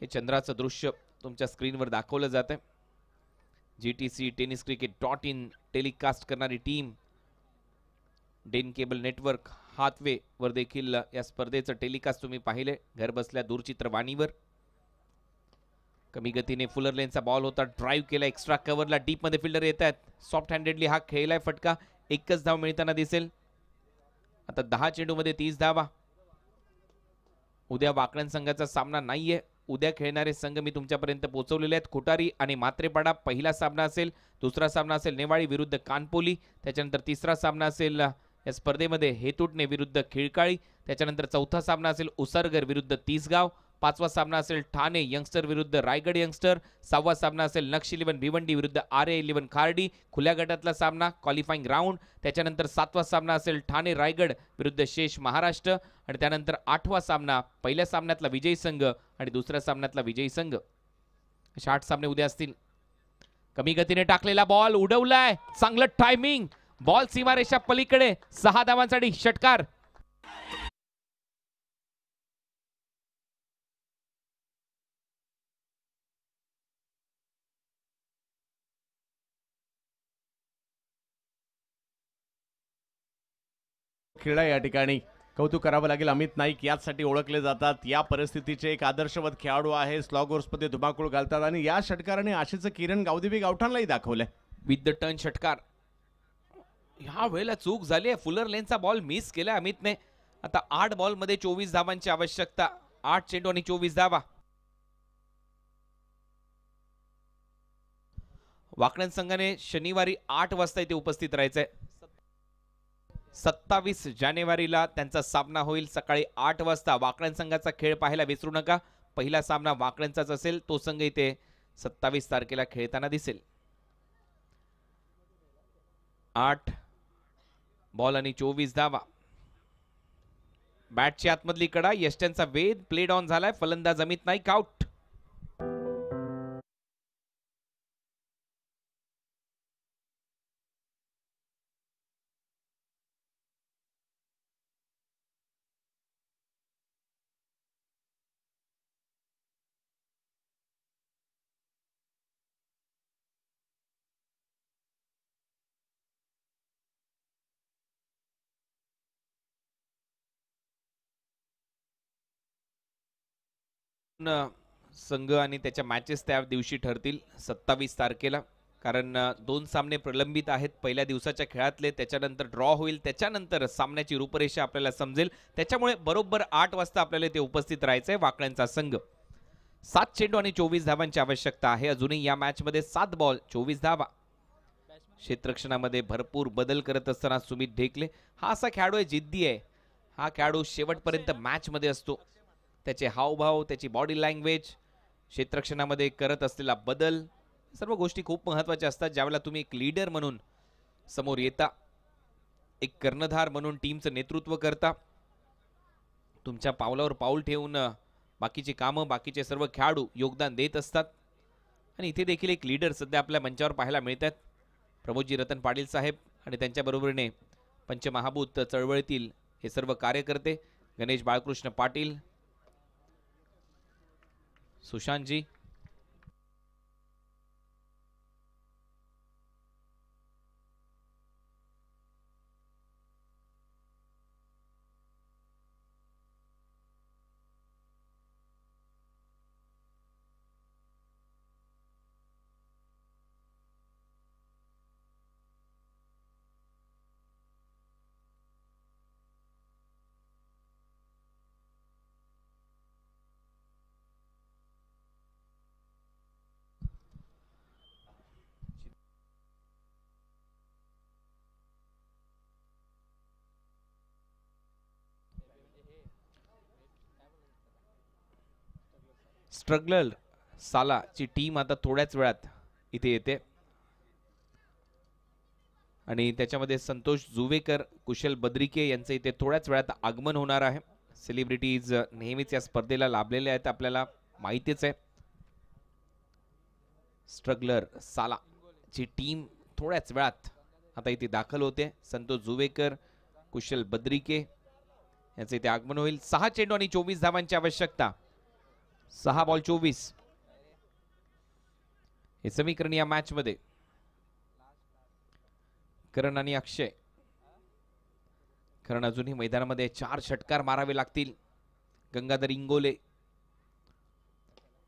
हे चंद्राचं दृश्य तुमच्या स्क्रीनवर दाखवलं आहे G T C tennis cricket dot in telecast करणारी टीम डेन केबल नेटवर्क वर देखील या स्पर्धेचं टेलिकास्ट तुम्ही पाहिले घरबसल्या दूरचित्रवाणीवर कमी गतीने फुलर लेनचा बॉल होता ड्राईव्ह केला एक्स्ट्रा कव्हरला मध्ये फिल्डर येत सॉफ्ट हँडेडली हा खेळलाय फटका एकच धाव मिळताना दिसेल आता दहा मध्ये तीस धावा उद्या वाकड्यां संघाचा सामना नाहीये उद्या खेळणारे संघ मी तुमच्यापर्यंत पोहोचवलेले आहेत खुटारी आणि मात्रेपाडा पहिला सामना असेल दुसरा सामना असेल नेवाळी विरुद्ध कानपोली त्याच्यानंतर तिसरा सामना असेल या स्पर्धेमध्ये हेतुटणे विरुद्ध खिळकाळी त्याच्यानंतर चौथा सामना असेल उसरगर विरुद्ध तीसगाव पाचवा सामना असेल ठाणे यंगस्टर विरुद्ध रायगड यंगस्टर सहावा सामना असेल नक्ष इलेव्हन भिवंडी विरुद्ध आर ए इलेव्हन खार्डी खुल्या गटातला सामना क्वालिफाईंग राऊंड त्याच्यानंतर सातवा सामना असेल ठाणे रायगड विरुद्ध शेष महाराष्ट्र आणि त्यानंतर आठवा सामना पहिल्या सामन्यातला विजयी संघ आणि दुसऱ्या सामन्यातला विजयी संघ अशा आठ सामने उद्या असतील कमी गतीने टाकलेला बॉल उडवलाय चांगलं टायमिंग बॉल सीमारेषा पलीकडे सहा धावांसाठी षटकार खेळा या ठिकाणी कौतुक करावं लागेल अमित नाईक यासाठी ओळखले जातात या परिस्थितीचे एक आदर्शवत खेळाडू आहे स्लॉगोर्समध्ये धुमाकूळ घालतात आणि या षटकाराने आशेचं किरण गावदेवी गावठाणलाही दाखवलंय विथ द टर्न षटकार ह्या वेळेला चूक झाली आहे फुलर लेनचा बॉल मिस केला अमितने आता आठ मध्ये चोवीस धावांची आवश्यकता आठ चेंडू आणि चोवीस धावा वाकड्यां संघाने शनिवारी आठ वाजता इथे उपस्थित राहायचंय सत्तावीस जानेवारीला त्यांचा सामना होईल सकाळी आठ वाजता वाकड्यां संघाचा खेळ पाहायला विसरू नका पहिला सामना वाकड्यांचाच असेल तो संघ इथे सत्तावीस तारखेला खेळताना दिसेल आठ बॉल आणि चोवीस धावा बॅटची आतमधली कडा यष्ट्यांचा वेद, प्लेड ऑन झालाय फलंदाज अमित नाईक आउट संघ आणि त्याच्या मॅचेस त्या दिवशी ठरतील सत्तावीस तारखेला कारण दोन सामने प्रलंबित आहेत पहिल्या दिवसाच्या खेळातले त्याच्यानंतर ड्रॉ होईल त्याच्यानंतर सामन्याची रूपरेषा आपल्याला समजेल त्याच्यामुळे बरोबर आठ वाजता आपल्याला ते उपस्थित राहायचं आहे वाकड्यांचा संघ सात चेंडू आणि चोवीस धावांची आवश्यकता आहे अजूनही या मॅच मध्ये सात बॉल चोवीस धावा क्षेत्रक्षणामध्ये भरपूर बदल करत असताना सुमित ढेकले हा असा खेळाडू आहे जिद्दी आहे हा खेळाडू शेवटपर्यंत मॅच मध्ये असतो त्याचे हावभाव त्याची बॉडी लँग्वेज क्षेत्रक्षणामध्ये करत असलेला बदल सर्व गोष्टी खूप महत्त्वाच्या असतात ज्यावेळेला तुम्ही एक लीडर म्हणून समोर येता एक कर्णधार म्हणून टीमचं नेतृत्व करता तुमच्या पावलावर पाऊल ठेवून बाकीची कामं बाकीचे सर्व खेळाडू योगदान देत असतात आणि इथे देखील एक लीडर सध्या आपल्या मंचावर पाहायला मिळत आहेत प्रमोदजी रतन पाटील साहेब आणि त्यांच्याबरोबरीने पंचमहाभूत चळवळीतील हे सर्व कार्यकर्ते गणेश बाळकृष्ण पाटील जी स्ट्रगलर ची टीम आता थोड्याच वेळात इथे येते आणि त्याच्यामध्ये संतोष जुवेकर कुशल बद्रिके यांचं इथे थोड्याच वेळात आगमन होणार आहे सेलिब्रिटीज नेहमीच या स्पर्धेला लाभलेले आहेत आपल्याला माहितीच आहे स्ट्रगलर सालाची टीम थोड्याच वेळात आता इथे दाखल होते संतोष जुवेकर कुशल बद्रिके यांचं इथे आगमन होईल सहा चेंडू आणि चोवीस धावांची आवश्यकता सहा बॉल चोवीस हे समीकरण या मॅच मध्ये करण आणि अक्षय करण अजूनही मैदानामध्ये चार षटकार मारावे लागतील गंगाधर इंगोले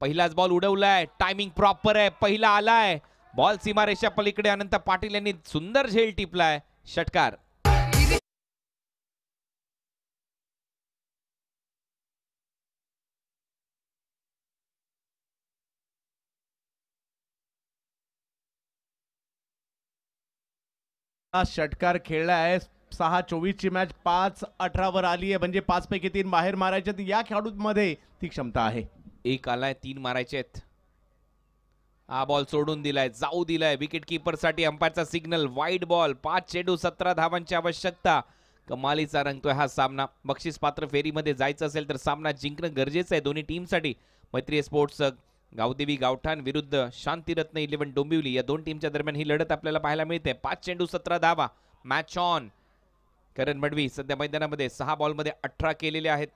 पहिलाच बॉल उडवलाय टायमिंग प्रॉपर आहे पहिला आलाय बॉल सीमारेषा पलीकडे अनंत पाटील यांनी सुंदर झेल टिपलाय षटकार षटकार खेळला आहे सहा चोवीसची मॅच पाच वर आली आहे म्हणजे पाच पैकी तीन बाहेर मारायचे या खेळाडूंमध्ये ती क्षमता आहे एक आलाय तीन मारायचे आहेत हा बॉल सोडून दिलाय जाऊ दिलाय विकेट किपरसाठी अंपायरचा सिग्नल वाईट बॉल पाच चेडू सतरा धावांची आवश्यकता कमालीचा रंगतोय हा सामना बक्षीस पात्र फेरीमध्ये जायचं असेल तर सामना जिंकणं गरजेचं आहे दोन्ही टीमसाठी मैत्री स्पोर्ट्स गावदेवी गावठाण विरुद्ध शांतिरत्न इलेव्हन डोंबिवली या दोन टीमच्या दरम्यान ही लढत आपल्याला पाहायला मिळते पाच चेंडू सतरा धावा मॅच ऑन करण मडवी सध्या मैदानामध्ये सहा बॉलमध्ये अठरा केलेले आहेत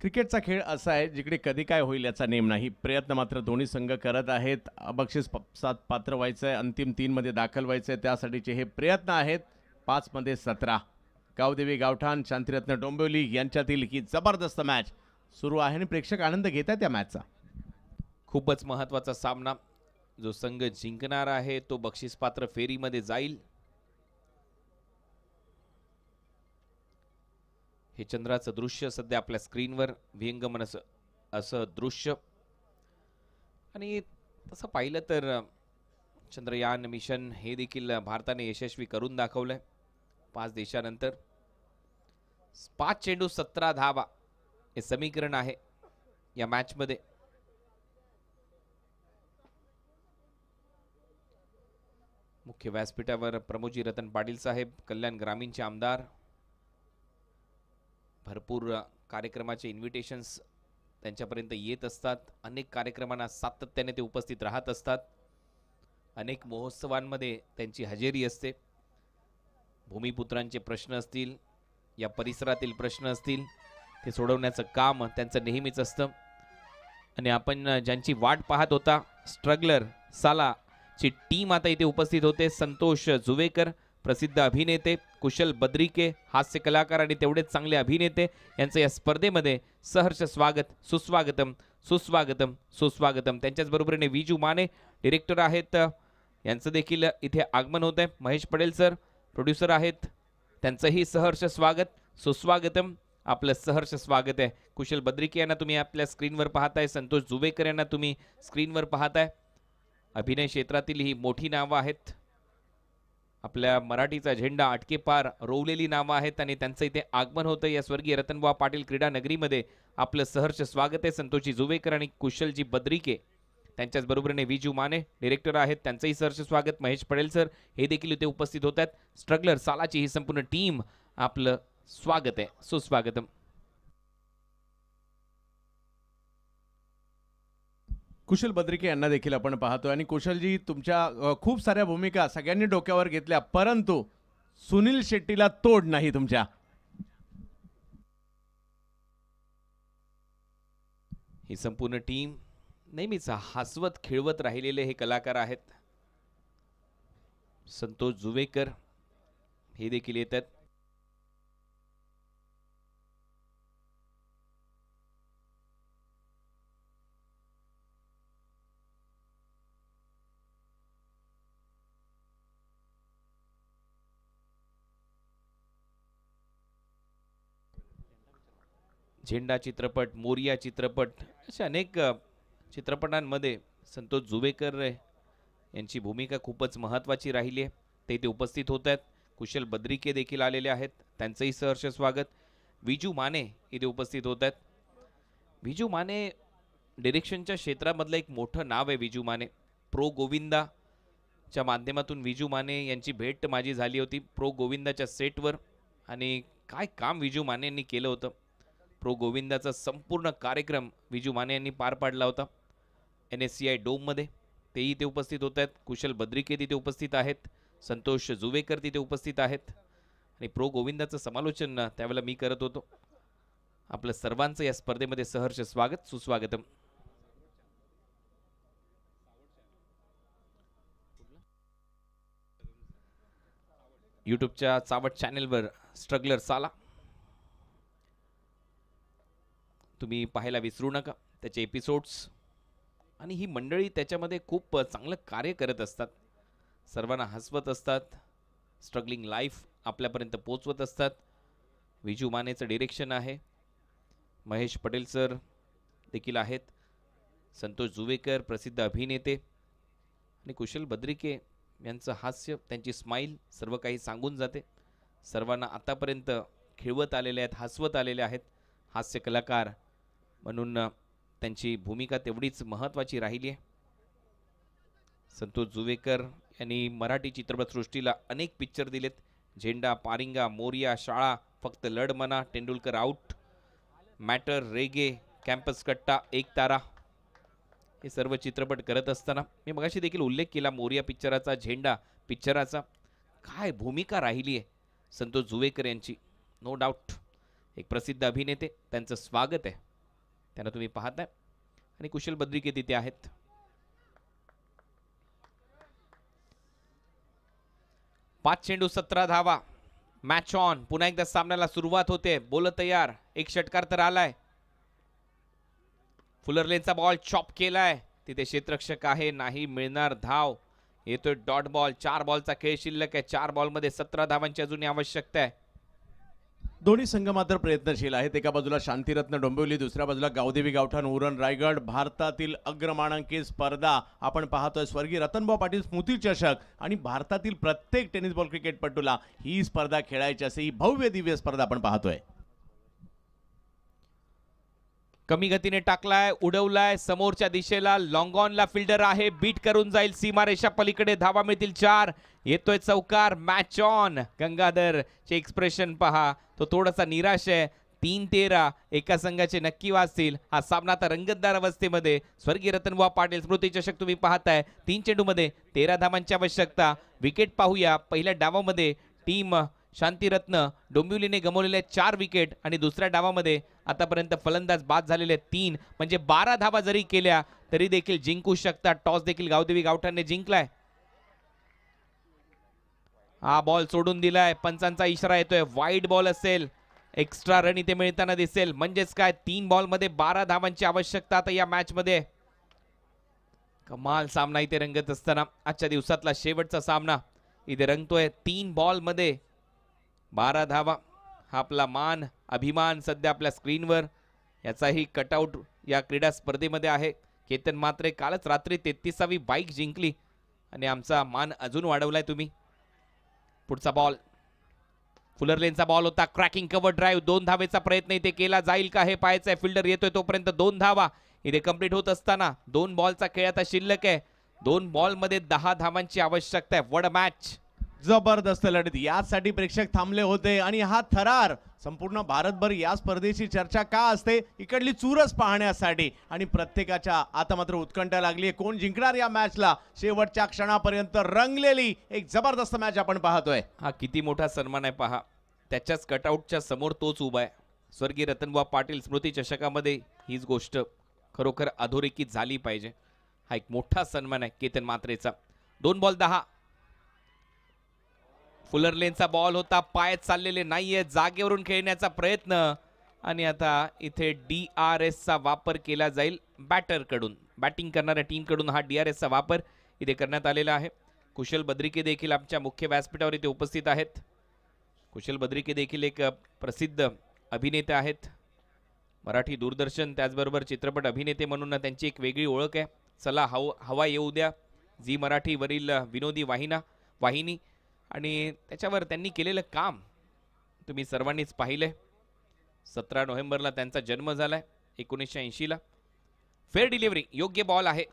क्रिकेटचा खेळ असा आहे जिकडे कधी काय होईल याचा नेम नाही प्रयत्न मात्र दोन्ही संघ करत आहेत बक्षीस सात पात्र व्हायचं आहे अंतिम तीनमध्ये दाखल व्हायचं आहे त्यासाठीचे हे प्रयत्न आहेत पाचमध्ये सतरा गावदेवी गावठाण शांतिरत्न डोंबिवली यांच्यातील ही जबरदस्त मॅच सुरू आहे आणि प्रेक्षक आनंद घेत आहेत त्या मॅचचा खूपच महत्त्वाचा सामना जो संघ जिंकणार आहे तो बक्षीस पात्र फेरीमध्ये जाईल हे चंद्राचं दृश्य सध्या आपल्या स्क्रीनवर विहंगमन असं असं दृश्य आणि तसं पाहिलं तर चंद्रयान मिशन हे देखील भारताने यशस्वी करून दाखवलंय पाच देशानंतर पाच चेंडू सतरा धावा हे समीकरण आहे या मॅचमध्ये मुख्य व्यासपीठावर प्रमोजी रतन पाटील साहेब कल्याण ग्रामीणचे आमदार भरपूर कार्यक्रमाचे इन्व्हिटेशन्स त्यांच्यापर्यंत येत असतात अनेक कार्यक्रमांना सातत्याने ते उपस्थित राहत असतात अनेक महोत्सवांमध्ये त्यांची हजेरी असते भूमिपुत्रांचे प्रश्न असतील या परिसरातील प्रश्न असतील ते सोडवण्याचं काम त्यांचं नेहमीच असतं आणि आपण ज्यांची वाट पाहत होता स्ट्रगलर साला ची टीम आता इथे उपस्थित होते संतोष जुवेकर प्रसिद्ध अभिनेते कुशल बद्रिके हास्य कलाकार आणि तेवढेच चांगले अभिनेते यांचं या स्पर्धेमध्ये सहर्ष स्वागत सुस्वागतम सुस्वागतम सुस्वागतम त्यांच्याच बरोबरीने विजू माने डिरेक्टर आहेत यांचं देखील इथे आगमन होत आहे महेश पटेल सर प्रोड्युसर आहेत त्यांचंही सहर्ष स्वागत सुस्वागतम आपलं सहर्ष स्वागत आहे कुशल बद्रिके यांना तुम्ही आपल्या स्क्रीनवर पाहताय संतोष जुवेकर यांना तुम्ही स्क्रीनवर पाहताय अभिनय क्षेत्रातील ही मोठी नावं आहेत आपल्या मराठीचा झेंडा अटकेपार रोवलेली नावं आहेत आणि त्यांचं इथे आगमन होतं या स्वर्गीय रतनबुवा पाटील क्रीडा नगरीमध्ये आपलं सहर्ष स्वागत आहे संतोषी जुवेकर आणि कुशलजी बद्रिके त्यांच्याच बरोबरीने विजू माने डिरेक्टर आहेत त्यांचंही सहर्ष स्वागत महेश पडेल सर हे देखील इथे उपस्थित आहेत स्ट्रगलर सालाची ही संपूर्ण टीम आपलं स्वागत आहे सुस्वागतम कुशल बद्रिके यांना देखील आपण पाहतोय आणि कुशलजी तुमच्या खूप साऱ्या भूमिका सगळ्यांनी डोक्यावर घेतल्या परंतु सुनील शेट्टीला तोड नाही तुमच्या ही संपूर्ण टीम नेहमीच हसवत खिळवत राहिलेले हे कलाकार आहेत संतोष जुवेकर हे देखील येतात झेंडा चित्रपट मोरिया चित्रपट असे अनेक चित्रपटांमध्ये संतोष जुवेकर यांची भूमिका खूपच महत्त्वाची राहिली आहे ते इथे उपस्थित होत आहेत कुशल बद्रिके देखील आलेले आहेत त्यांचंही सहर्ष स्वागत विजू माने इथे उपस्थित होत आहेत विजू माने डिरेक्शनच्या क्षेत्रामधलं एक मोठं नाव आहे विजू माने प्रो गोविंदाच्या माध्यमातून विजू माने यांची भेट माझी झाली होती प्रो गोविंदाच्या सेटवर आणि काय काम विजू माने यांनी केलं होतं प्रो गोविंदाचा संपूर्ण कार्यक्रम विजू माने यांनी पार पाडला होता एन एस सी आय डोममध्ये तेही ते उपस्थित होत आहेत कुशल बद्रिके तिथे उपस्थित आहेत संतोष जुवेकर तिथे उपस्थित आहेत आणि प्रो गोविंदाचं समालोचन त्यावेळेला मी करत होतो आपलं सर्वांचं या स्पर्धेमध्ये सहर्ष स्वागत सुस्वागतम यूट्यूबच्या चावट चॅनेलवर स्ट्रगलर साला तुम्ही पाहायला विसरू नका त्याचे एपिसोड्स आणि ही मंडळी त्याच्यामध्ये खूप चांगलं कार्य करत असतात सर्वांना हसवत असतात स्ट्रगलिंग लाईफ आपल्यापर्यंत पोचवत असतात विजू मानेचं डिरेक्शन आहे महेश पटेल सर देखील आहेत संतोष जुवेकर प्रसिद्ध अभिनेते आणि कुशल बद्रिके यांचं हास्य त्यांची स्माईल सर्व काही सांगून जाते सर्वांना आतापर्यंत खेळवत आलेले आहेत हसवत आलेले आहेत हास्य कलाकार म्हणून त्यांची भूमिका तेवढीच महत्त्वाची राहिली आहे संतोष जुवेकर यांनी मराठी चित्रपटसृष्टीला अनेक पिक्चर दिलेत झेंडा पारिंगा मोरिया शाळा Fakta Ladh Mhana Tendulkar out matter Rege campus Katta Ek तारा हे सर्व चित्रपट करत असताना मी मगाशी देखील उल्लेख केला मोरिया पिक्चराचा झेंडा पिक्चराचा काय भूमिका राहिली आहे संतोष जुवेकर यांची नो डाऊट एक प्रसिद्ध अभिनेते त्यांचं स्वागत आहे त्यांना तुम्ही पाहताय आणि कुशल बद्रिके तिथे आहेत पाच चेंडू सतरा धावा मॅच ऑन पुन्हा एकदा सामन्याला सुरुवात होते बोल तयार एक षटकार तर आलाय फुलर बॉल चॉप केलाय तिथे क्षेत्रक्षक आहे नाही मिळणार धाव येतोय डॉट बॉल चार बॉलचा खेळ शिल्लक आहे चार बॉलमध्ये सतरा धावांची अजूनही आवश्यकता आहे दोन्ही संघ मात्र प्रयत्नशील आहेत एका बाजूला शांतिरत्न डोंबिवली दुसऱ्या बाजूला गावदेवी गावठाण उरण रायगड भारतातील अग्रमानांकित स्पर्धा आपण पाहतोय स्वर्गीय रतनभाऊ पाटील स्मृती चषक आणि भारतातील प्रत्येक टेनिस बॉल क्रिकेटपटूला ही स्पर्धा खेळायची असे ही भव्य दिव्य स्पर्धा आपण पाहतोय कमी गतीने टाकलाय उडवलाय समोरच्या दिशेला ऑनला फिल्डर आहे बीट करून जाईल सीमारेषा पलीकडे धावा मिळतील चार येतोय चौकार मॅच ऑन गंगाधर चे एक्सप्रेशन पहा तो थोडासा निराश आहे तीन तेरा एका संघाचे नक्की वाचतील हा सामना आता रंगतदार अवस्थेमध्ये स्वर्गीय रतनबुवा पाटील स्मृती चषक तुम्ही पाहताय तीन चेंडूमध्ये तेरा धावांची आवश्यकता विकेट पाहूया पहिल्या डावामध्ये टीम शांतिरत्न डोंबिवलीने गमवलेल्या चार विकेट आणि दुसऱ्या डावामध्ये आतापर्यंत फलंदाज बाद झालेले तीन म्हणजे बारा धावा जरी केल्या तरी देखील जिंकू शकतात टॉस देखील गावदेवी गावठाने जिंकलाय हा बॉल सोडून दिलाय पंचांचा इशारा येतोय वाईट बॉल असेल एक्स्ट्रा रन इथे मिळताना दिसेल म्हणजेच काय तीन बॉल मध्ये बारा धावांची आवश्यकता आता या मॅच मध्ये कमाल सामना इथे रंगत असताना आजच्या दिवसातला शेवटचा सामना इथे रंगतोय तीन बॉल मध्ये बारा धावा हा आपला मान अभिमान सध्या आपल्या स्क्रीनवर याचाही कटआउट या क्रीडा स्पर्धेमध्ये आहे केतन मात्रे कालच रात्री तेहतीसावी बाईक जिंकली आणि आमचा मान अजून वाढवलाय तुम्ही पुढचा बॉल फुलर लेनचा बॉल होता क्रॅकिंग कवर ड्राईव्ह दोन धावेचा प्रयत्न इथे केला जाईल का हे पाहायचं आहे फिल्डर येतोय तोपर्यंत दोन धावा इथे कंप्लीट होत असताना दोन बॉलचा खेळ आता शिल्लक आहे दोन बॉलमध्ये दहा धावांची आवश्यकता आहे वड मॅच जबरदस्त लढत यासाठी प्रेक्षक थांबले होते आणि हा थरार संपूर्ण भारतभर या स्पर्धेची चर्चा का असते इकडली चूरच पाहण्यासाठी आणि प्रत्येकाच्या आता मात्र उत्कंठा लागली आहे कोण जिंकणार या मॅचला शेवटच्या क्षणापर्यंत रंगलेली एक जबरदस्त मॅच आपण पाहतोय हा किती मोठा सन्मान आहे पहा त्याच्याच कटआउटच्या समोर तोच उभा आहे स्वर्गीय रतनबा पाटील स्मृती चषकामध्ये हीच गोष्ट खरोखर अधोरेखित झाली पाहिजे हा एक मोठा सन्मान आहे केतन मात्रेचा दोन बॉल दहा फुलर लेनचा बॉल होता पाय चाललेले नाहीये जागेवरून खेळण्याचा प्रयत्न आणि आता इथे डी आर एसचा वापर केला जाईल बॅटरकडून बॅटिंग करणाऱ्या टीमकडून हा डी आर एसचा वापर इथे करण्यात आलेला आहे कुशल बद्रिके देखील आमच्या मुख्य व्यासपीठावर इथे उपस्थित आहेत कुशल बद्रिके देखील एक प्रसिद्ध अभिनेते आहेत मराठी दूरदर्शन त्याचबरोबर चित्रपट अभिनेते म्हणून त्यांची एक वेगळी ओळख आहे चला हव हवा येऊ द्या झी मराठीवरील विनोदी वाहिना वाहिनी आणि त्याच्यावर त्यांनी केलेलं काम तुम्ही सर्वांनीच पाहिले सतरा नोव्हेंबरला त्यांचा जन्म झाला एकोणीसशे ऐंशीला फेअर डिलिव्हरी योग्य बॉल आहे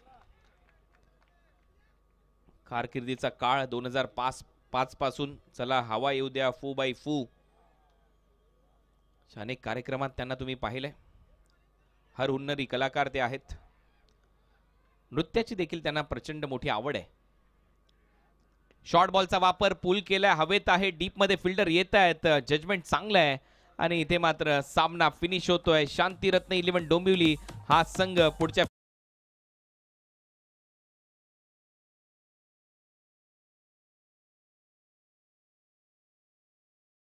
कारकिर्दीचा काळ दोन हजार पाच पाच पासून चला हवा येऊ द्या फू बाय फू अनेक कार्यक्रमात त्यांना तुम्ही पाहिले हर हुन्नरी कलाकार ते आहेत नृत्याची देखील त्यांना प्रचंड मोठी आवड आहे शॉर्ट बॉलचा वापर पूल केलाय हवेत आहे डीपमध्ये फिल्डर येत आहेत जजमेंट चांगलं आहे आणि इथे मात्र सामना फिनिश होतोय शांतिरत्न इलेव्हन डोंबिवली हा संघ पुढच्या